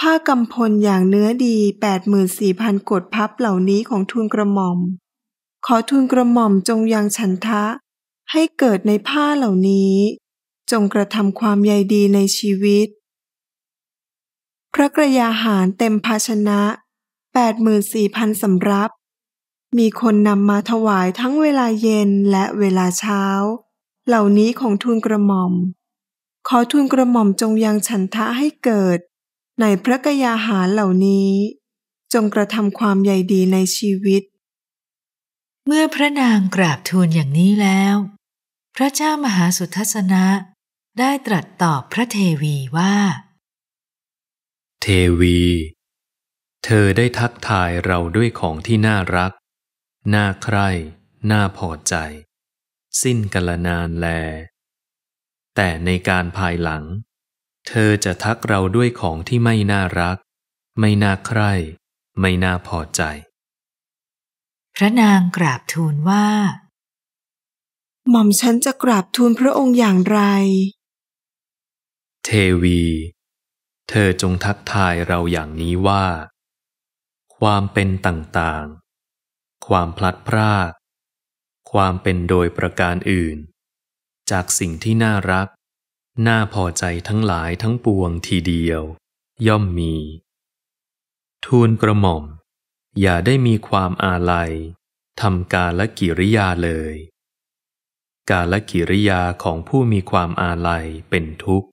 ผ้ากำพลอย่างเนื้อดี 84,000กดพับเหล่านี้ของทูลกระหม่อม ขอทูลกระหม่อมจงยังฉันทะ ให้เกิดในผ้าเหล่านี้ จงกระทำความใยดีในชีวิต พระกระยาหารเต็มภาชนะ84,000 สำรับ มีคนนำมาถวายทั้งเวลาเย็นและเวลาเช้า เหล่านี้ของทุนกระหม่อม ขอทุนกระหม่อมจงยังฉันทะให้เกิด ในพระกยาหารเหล่านี้ จงกระทำความใยดีในชีวิต เมื่อพระนางกราบทูลอย่างนี้แล้ว พระเจ้ามหาสุทัศนะได้ตรัสตอบพระเทวีว่า เทวีเธอได้ทักทายเราด้วยของที่น่ารัก น่าใคร่ น่าพอใจ สิ้นกาลนานแล แต่ในการภายหลัง เธอจะทักเราด้วยของที่ไม่น่ารัก ไม่น่าใคร่ ไม่น่าพอใจ พระนางกราบทูลว่า หม่อมฉันจะกราบทูลพระองค์อย่างไร เทวี เธอจงทักทายเราอย่างนี้ว่าความเป็นต่างๆ ความพลัดพราก ความเป็นโดยประการอื่น จากสิ่งที่น่ารัก น่าพอใจทั้งหลายทั้งปวงทีเดียว ย่อมมี ทูลกระหม่อม อย่าได้มีความอาลัย ทำกาลกิริยาเลย กาลกิริยาของผู้มีความอาลัยเป็นทุกข์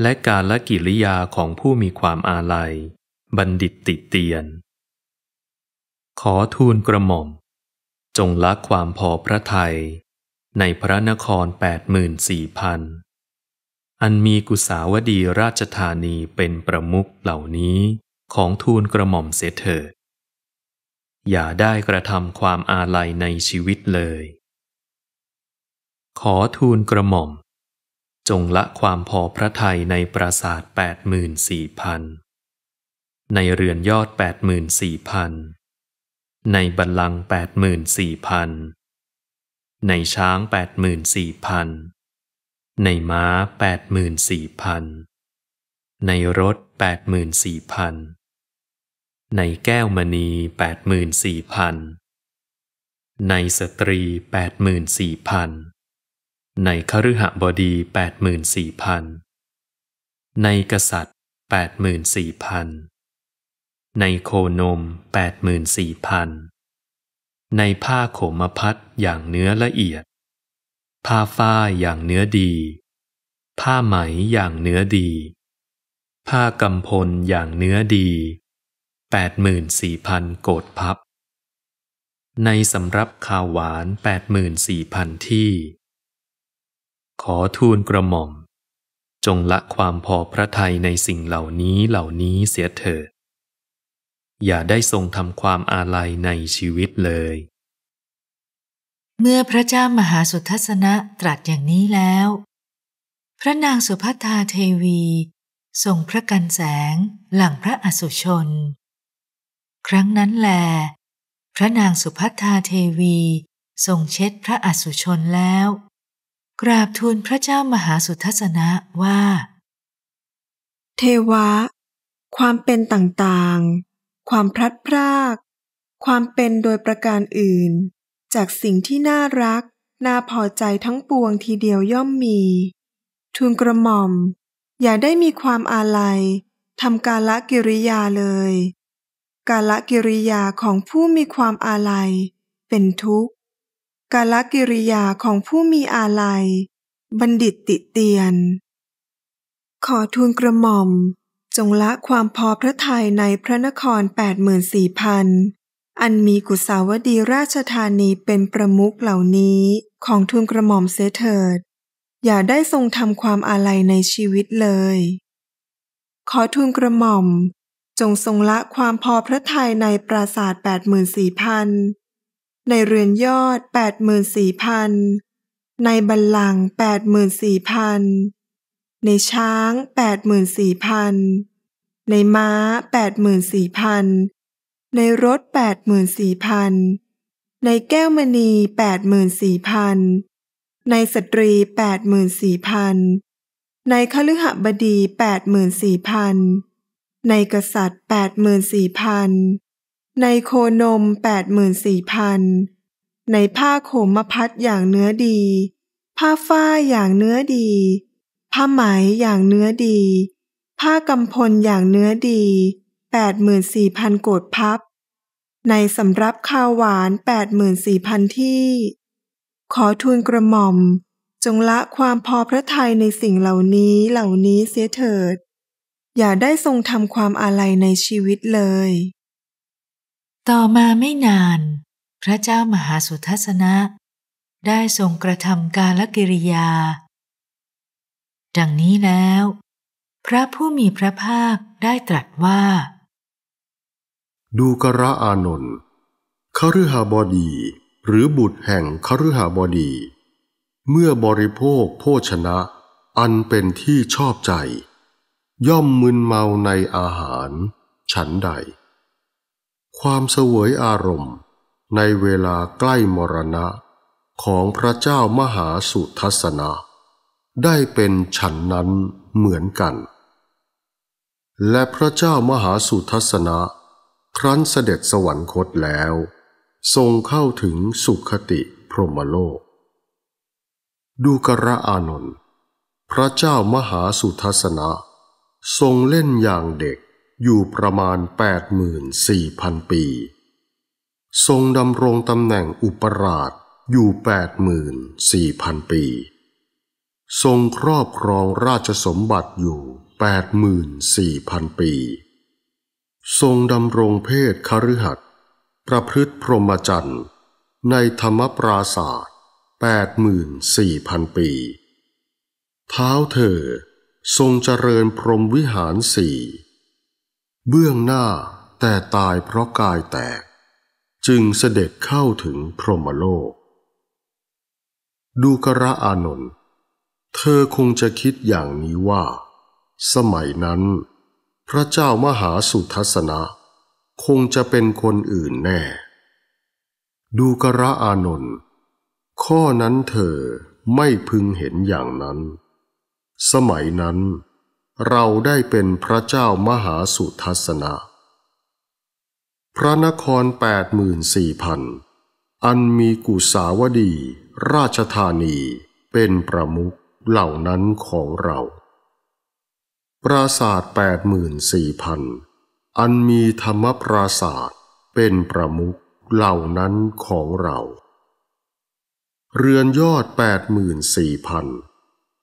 และกาลกิริยาของผู้มีความอาลัยบัณฑิตติเตียน ขอทูลกระหม่อม จงละความพอพระไทย ในพระนคร 8 4 0 0่พันอันมีกุสาวดีราชธานีเป็นประมุขเหล่านี้ของทูลกระหม่อมเสียเถิดอย่าได้กระทำความอาลัยในชีวิตเลย ขอทูลกระหม่อมจงละความพอพระไทยในปราสาท84,000พันในเรือนยอด84,000พในบัลลังก์8 4 0 0นในช้าง84,000 ในม้า84,000 ในรถ84,000 ในแก้วมณี84,000 ในสตรี84,000 ในคฤหบดี84,000ในกษัตริย์84,000ในโคโนม84,000ในผ้าโขมพัดอย่างเนื้อละเอียด ผ้าฝ้ายอย่างเนื้อดี ผ้าไหมอย่างเนื้อดี ผ้ากำพลอย่างเนื้อดี 84,000 โกดพับ ในสำรับข่าวหวาน84,000 ที่ขอทูลกระหม่อมจงละความพอพระทัยในสิ่งเหล่านี้เหล่านี้เสียเถิดอย่าได้ทรงทำความอาลัยในชีวิตเลย เมื่อพระเจ้ามหาสุทัศนะตรัสอย่างนี้แล้ว พระนางสุภัทาเทวีทรงพระกันแสงหลังพระอสุชน ครั้งนั้นแล พระนางสุภัทาเทวี ทรงเช็ดพระอสุชนแล้ว กราบทูลพระเจ้ามหาสุทัศนะว่า เทวะความเป็นต่างความพลัดพรากความเป็นโดยประการอื่น จากสิ่งที่น่ารัก น่าพอใจทั้งปวงทีเดียวย่อมมีทูลกระหม่อม อย่าได้มีความอาลัยทำกาลกิริยาเลย กาลกิริยาของผู้มีความอาลัยเป็นทุกข์ กาลกิริยาของผู้มีอาลัยบัณฑิตติเตียน ขอทูลกระหม่อมจงละความพอพระทัยในพระนคร84,000 อันมีกุศาวดีราชธานีเป็นประมุขเหล่านี้ของทูลกระหม่อมเสเถิด อย่าได้ทรงทำความอาลัยในชีวิตเลย ขอทูลกระหม่อมจงทรงละความพอพระทัยในปราสาท84,000 ในเรือนยอด84,000 ในบัลลังก์84,000ในช้าง84,000 ในม้า84,000 ในรถ84,000 ในแก้วมณี84,000 ในสตรี84,000 ในคฤหบดี84,000 ในกษัตริย์84,000 ในโคโนม84,000 ในผ้าโคมพัดอย่างเนื้อดี ผ้าฝ้าอย่างเนื้อดีผ้าไหมอย่างเนื้อดี ผ้ากำพลอย่างเนื้อดี84,000 โกดพับ ในสำรับข้าวหวาน84,000 ที่ ขอทูลกระหม่อมจงละความพอพระทัยในสิ่งเหล่านี้เหล่านี้เสียเถิด อย่าได้ทรงทำความอะไรในชีวิตเลย ต่อมาไม่นาน พระเจ้ามหาสุทัศนะ ได้ทรงกระทำการลกิริยาดังนี้แล้ว พระผู้มีพระภาคได้ตรัสว่า ดูกระอานนท์คฤหบดี หรือบุตรแห่งคฤหบดี เมื่อบริโภคโภชนะอันเป็นที่ชอบใจ ย่อมมึนเมาในอาหาร ฉันใด ความเสวยอารมณ์ ในเวลาใกล้มรณะ ของพระเจ้ามหาสุทัศนาได้เป็นฉันนั้นเหมือนกัน และพระเจ้ามหาสุทัศนะ ครั้นเสด็จสวรรคตแล้ว ทรงเข้าถึงสุขติพรหมโลก ดูกระอานนท์พระเจ้ามหาสุทัศนะทรงเล่นอย่างเด็กอยู่ประมาณ 84,000 ปี ทรงดำรงตำแหน่งอุปราชอยู่ 84,000 ปีทรงครอบครองราชสมบัติอยู่แปดหมื่นสี่พันปี ทรงดำรงเพศคฤหัสถ์ประพฤติพรหมจรรย์ ในธรรมปราศาสตร์ี่พันปี เท้าเธอทรงเจริญพรหมวิหารสี่เบื้องหน้าแต่ตายเพราะกายแตก จึงเสด็จเข้าถึงพรหมโลก ดูกระอานนท์เธอคงจะคิดอย่างนี้ว่า สมัยนั้น พระเจ้ามหาสุทัศนะคงจะเป็นคนอื่นแน่ ดูกระอานนท์ข้อนั้นเธอไม่พึงเห็นอย่างนั้น สมัยนั้น เราได้เป็นพระเจ้ามหาสุทัศนะพระนครแปดหมื่นสี่พันอันมีกุสาวดี ราชธานีเป็นประมุขเหล่านั้นของเรา ปราสาทแปดหมื่นสี่พัน อันมีธรรมปราสาท เป็นประมุขเหล่านั้นของเรา เรือนยอดแปดหมื่นสี่พัน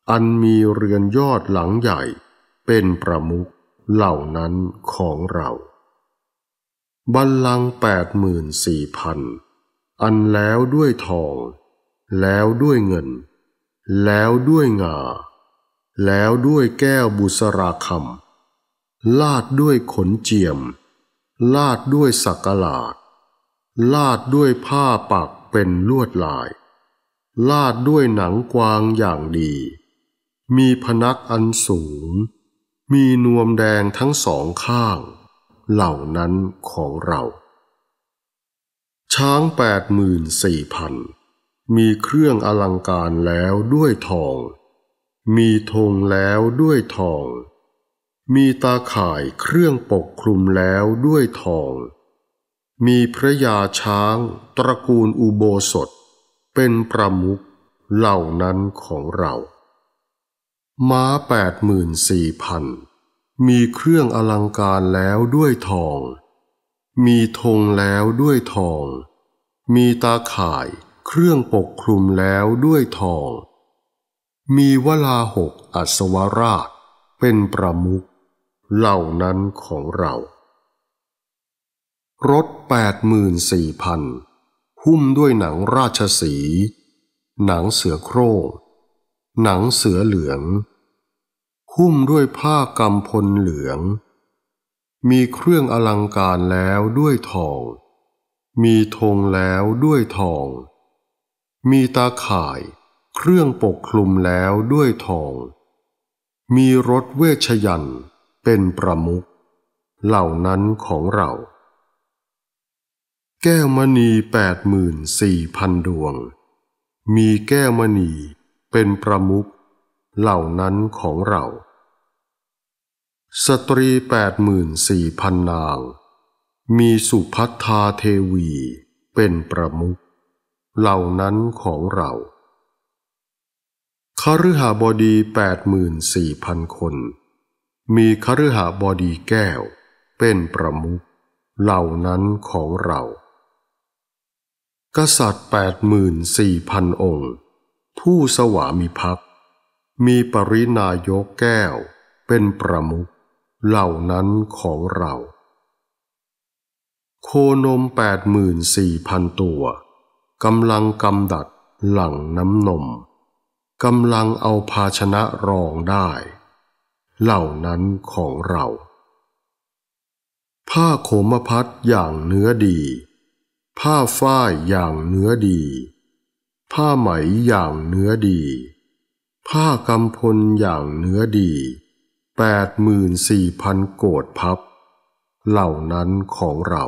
อันมีเรือนยอดหลังใหญ่ เป็นประมุขเหล่านั้นของเรา บัลลังแปดหมื่นสี่พัน อันแล้วด้วยทอง แล้วด้วยเงินแล้วด้วยงา แล้วด้วยแก้วบุษราคำลาดด้วยขนเจียม ลาดด้วยสักหลาด ลาดด้วยผ้าปักเป็นลวดลาย ลาดด้วยหนังกวางอย่างดี มีพนักอันสูง มีนวมแดงทั้งสองข้าง เหล่านั้นของเรา ช้างแปดหมื่นสี่พันมีเครื่องอลังการแล้วด้วยทอง มีธงแล้วด้วยทอง มีตาข่ายเครื่องปกคลุมแล้วด้วยทอง มีพระยาช้างตระกูลอุโบสถ เป็นประมุขเหล่านั้นของเรา ม้าแปดหมื่นสี่พัน มีเครื่องอลังการแล้วด้วยทอง มีธงแล้วด้วยทอง มีตาข่ายเครื่องปกคลุมแล้วด้วยทอง มีวลาหกอัศวราชเป็นประมุขเหล่านั้นของเรา รถแปดหมื่นสี่พันหุ้มด้วยหนังราชสี หนังเสือโคร่งหนังเสือเหลืองหุ้มด้วยผ้ากำพลเหลือง มีเครื่องอลังการแล้วด้วยทองมีธงแล้วด้วยทองมีตาข่ายเครื่องปกคลุมแล้วด้วยทอง มีรถเวชยัน เป็นประมุขเหล่านั้นของเรา แก้วมณีแปดหมื่นสี่พันดวง มีแก้วมณี เป็นประมุขเหล่านั้นของเรา สตรีแปดหมื่นสี่พันนาง มีสุพัทธาเทวี เป็นประมุขเหล่านั้นของเรา คฤหาบดี84,000คน มีคฤหาบดีแก้ว เป็นประมุข เหล่านั้นของเรา กษัตริย์84,000องค์ ผู้สวามิภักดิ์มีปรินายกแก้ว เป็นประมุข เหล่านั้นของเรา โคนม84,000ตัวกำลังกำดัดหลังน้ำนม กำลังเอาภาชนะรองได้ เหล่านั้นของเรา ผ้าโคมพัดอย่างเนื้อดี ผ้าฝ้ายอย่างเนื้อดี ผ้าไหมอย่างเนื้อดี ผ้ากำพลอย่างเนื้อดีแปดหมื่นสี่พันโกดพับ เหล่านั้นของเรา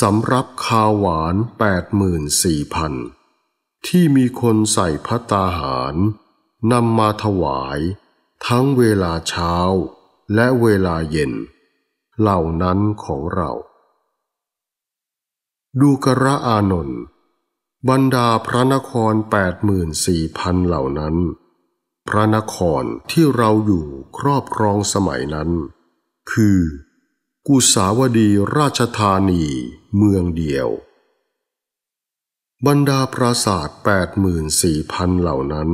สำรับคาหวานแปดหมื่นสี่พันที่มีคนใส่พระตาหารนำมาถวายทั้งเวลาเช้าและเวลาเย็น เหล่านั้นของเรา ดูกระอานนท์บรรดาพระนครแปดหมื่นสี่พันเหล่านั้น พระนครที่เราอยู่ครอบครองสมัยนั้น คือกุสาวดีราชธานี เมืองเดียว บรรดาปราสาทแปดหมื่นสี่พันเหล่านั้น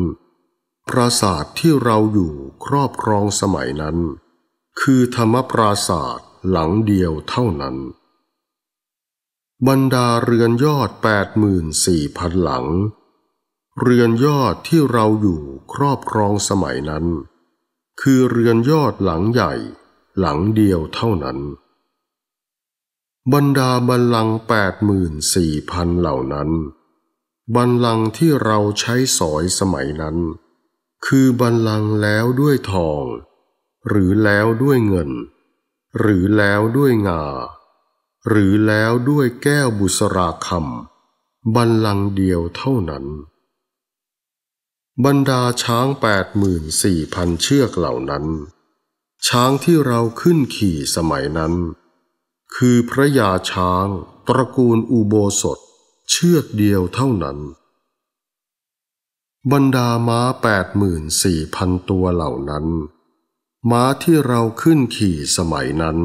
ปราสาทที่เราอยู่ครอบครองสมัยนั้น คือธรรมปราสาทหลังเดียวเท่านั้น บรรดาเรือนยอดแปดหมื่นสี่พันหลังเรือนยอดที่เราอยู่ครอบครองสมัยนั้น คือเรือนยอดหลังใหญ่หลังเดียวเท่านั้น บรรดาบรรลังแปดหมื่นสี่พันเหล่านั้น บรรลังที่เราใช้สอยสมัยนั้น คือบรรลังแล้วด้วยทอง หรือแล้วด้วยเงิน หรือแล้วด้วยงา หรือแล้วด้วยแก้วบุษราคำบรรลังเดียวเท่านั้น บรรดาช้างแปดหมื่นสี่พันเชือกเหล่านั้นช้างที่เราขึ้นขี่สมัยนั้น คือพระยาช้างตระกูลอุโบสถเชือกเดียวเท่านั้น บรรดาม้าแปดหมื่นสี่พันตัวเหล่านั้น ม้าที่เราขึ้นขี่สมัยนั้น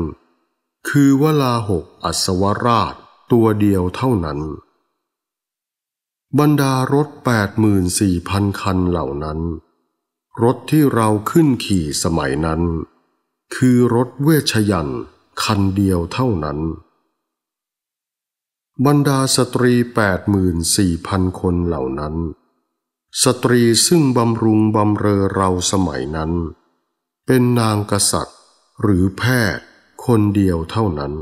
คือวลาหกอัศวราชตัวเดียวเท่านั้น บรรดารถแปดหมื่นสี่พันคันเหล่านั้น รถที่เราขึ้นขี่สมัยนั้นคือรถเวชยันคันเดียวเท่านั้น บรรดาสตรีแปดหมื่นสี่พันคนเหล่านั้น สตรีซึ่งบำรุงบำเรอเราสมัยนั้น เป็นนางกษัตริย์หรือแพทย์คนเดียวเท่านั้น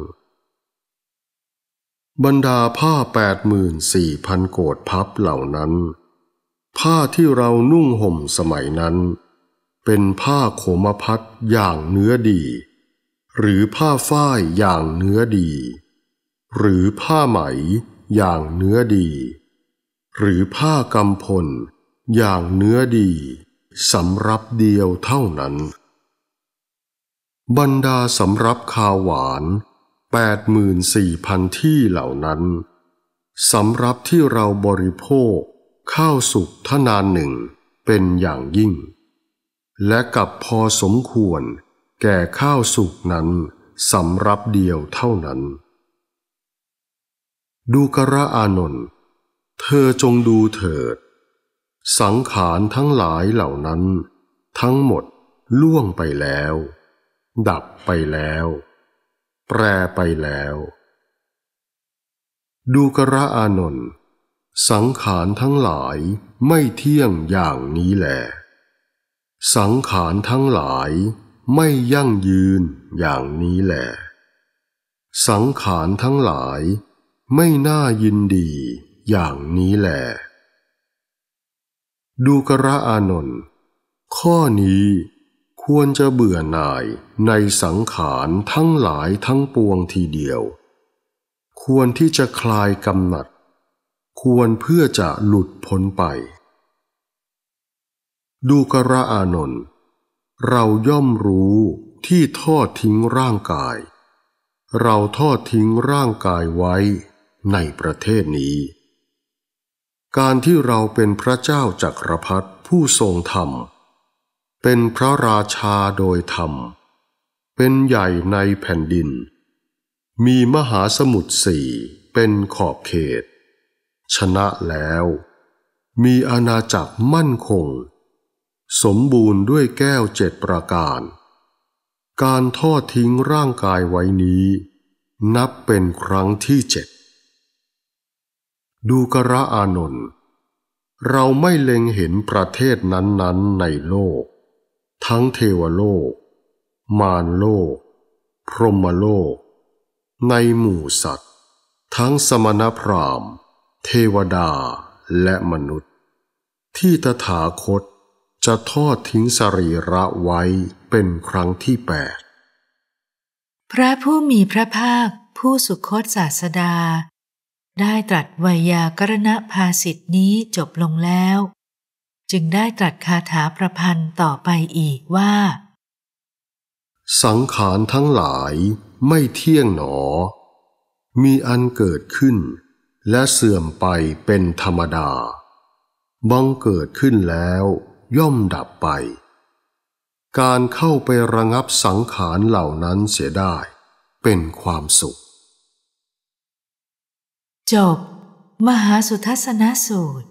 บรรดาผ้าแปดหมื่นสี่พันโกดพับเหล่านั้น ผ้าที่เรานุ่งห่มสมัยนั้นเป็นผ้าโขมพัดอย่างเนื้อดี หรือผ้าฝ้ายอย่างเนื้อดี หรือผ้าไหมอย่างเนื้อดี หรือผ้ากำพลอย่างเนื้อดี สำรับเดียวเท่านั้น บรรดาสำรับคาหวาน84,000ที่เหล่านั้น สำรับที่เราบริโภคข้าวสุกทนานหนึ่งเป็นอย่างยิ่งและกับพอสมควรแก่ข้าวสุกนั้นสำรับเดียวเท่านั้น ดูกระอานนท์เธอจงดูเถิด สังขารทั้งหลายเหล่านั้นทั้งหมดล่วงไปแล้ว ดับไปแล้ว แปรไปแล้ว ดูกระอานนท์สังขารทั้งหลายไม่เที่ยงอย่างนี้แหละสังขารทั้งหลาย ไม่ยั่งยืนอย่างนี้แหละสังขารทั้งหลาย ไม่น่ายินดีอย่างนี้แหละดูกระอานนท์ข้อนี้ควรจะเบื่อหน่ายในสังขารทั้งหลายทั้งปวงทีเดียว ควรที่จะคลายกำหนัดควรเพื่อจะหลุดพ้นไปดูกระอานนท์เราย่อมรู้ที่ทอดทิ้งร่างกาย เราทอดทิ้งร่างกายไว้ในประเทศนี้ การที่เราเป็นพระเจ้าจักรพรรดิผู้ทรงธรรม เป็นพระราชาโดยธรรม เป็นใหญ่ในแผ่นดิน มีมหาสมุทรสี่เป็นขอบเขต ชนะแล้ว มีอาณาจักรมั่นคงสมบูรณ์ด้วยแก้วเจ็ดประการ การทอดทิ้งร่างกายไว้นี้ นับเป็นครั้งที่เจ็ด ดูกระอานนท์เราไม่เล็งเห็นประเทศนั้นๆในโลก ทั้งเทวโลก มารโลก พรหมโลก ในหมู่สัตว์ ทั้งสมณพราหมณ์เทวดาและมนุษย์ ที่ตถาคตจะทอดทิ้งสรีระไว้เป็นครั้งที่แปด พระผู้มีพระภาคผู้สุคตศาสดา ได้ตรัสไวยากรณภาสิทธินี้จบลงแล้ว จึงได้ตรัสคาถาประพันธ์ต่อไปอีกว่า สังขารทั้งหลายไม่เที่ยงหนอ มีอันเกิดขึ้นและเสื่อมไปเป็นธรรมดาบังเกิดขึ้นแล้วย่อมดับไป การเข้าไประงับสังขารเหล่านั้นเสียได้ เป็นความสุข จบ มหาสุทัศนสูตร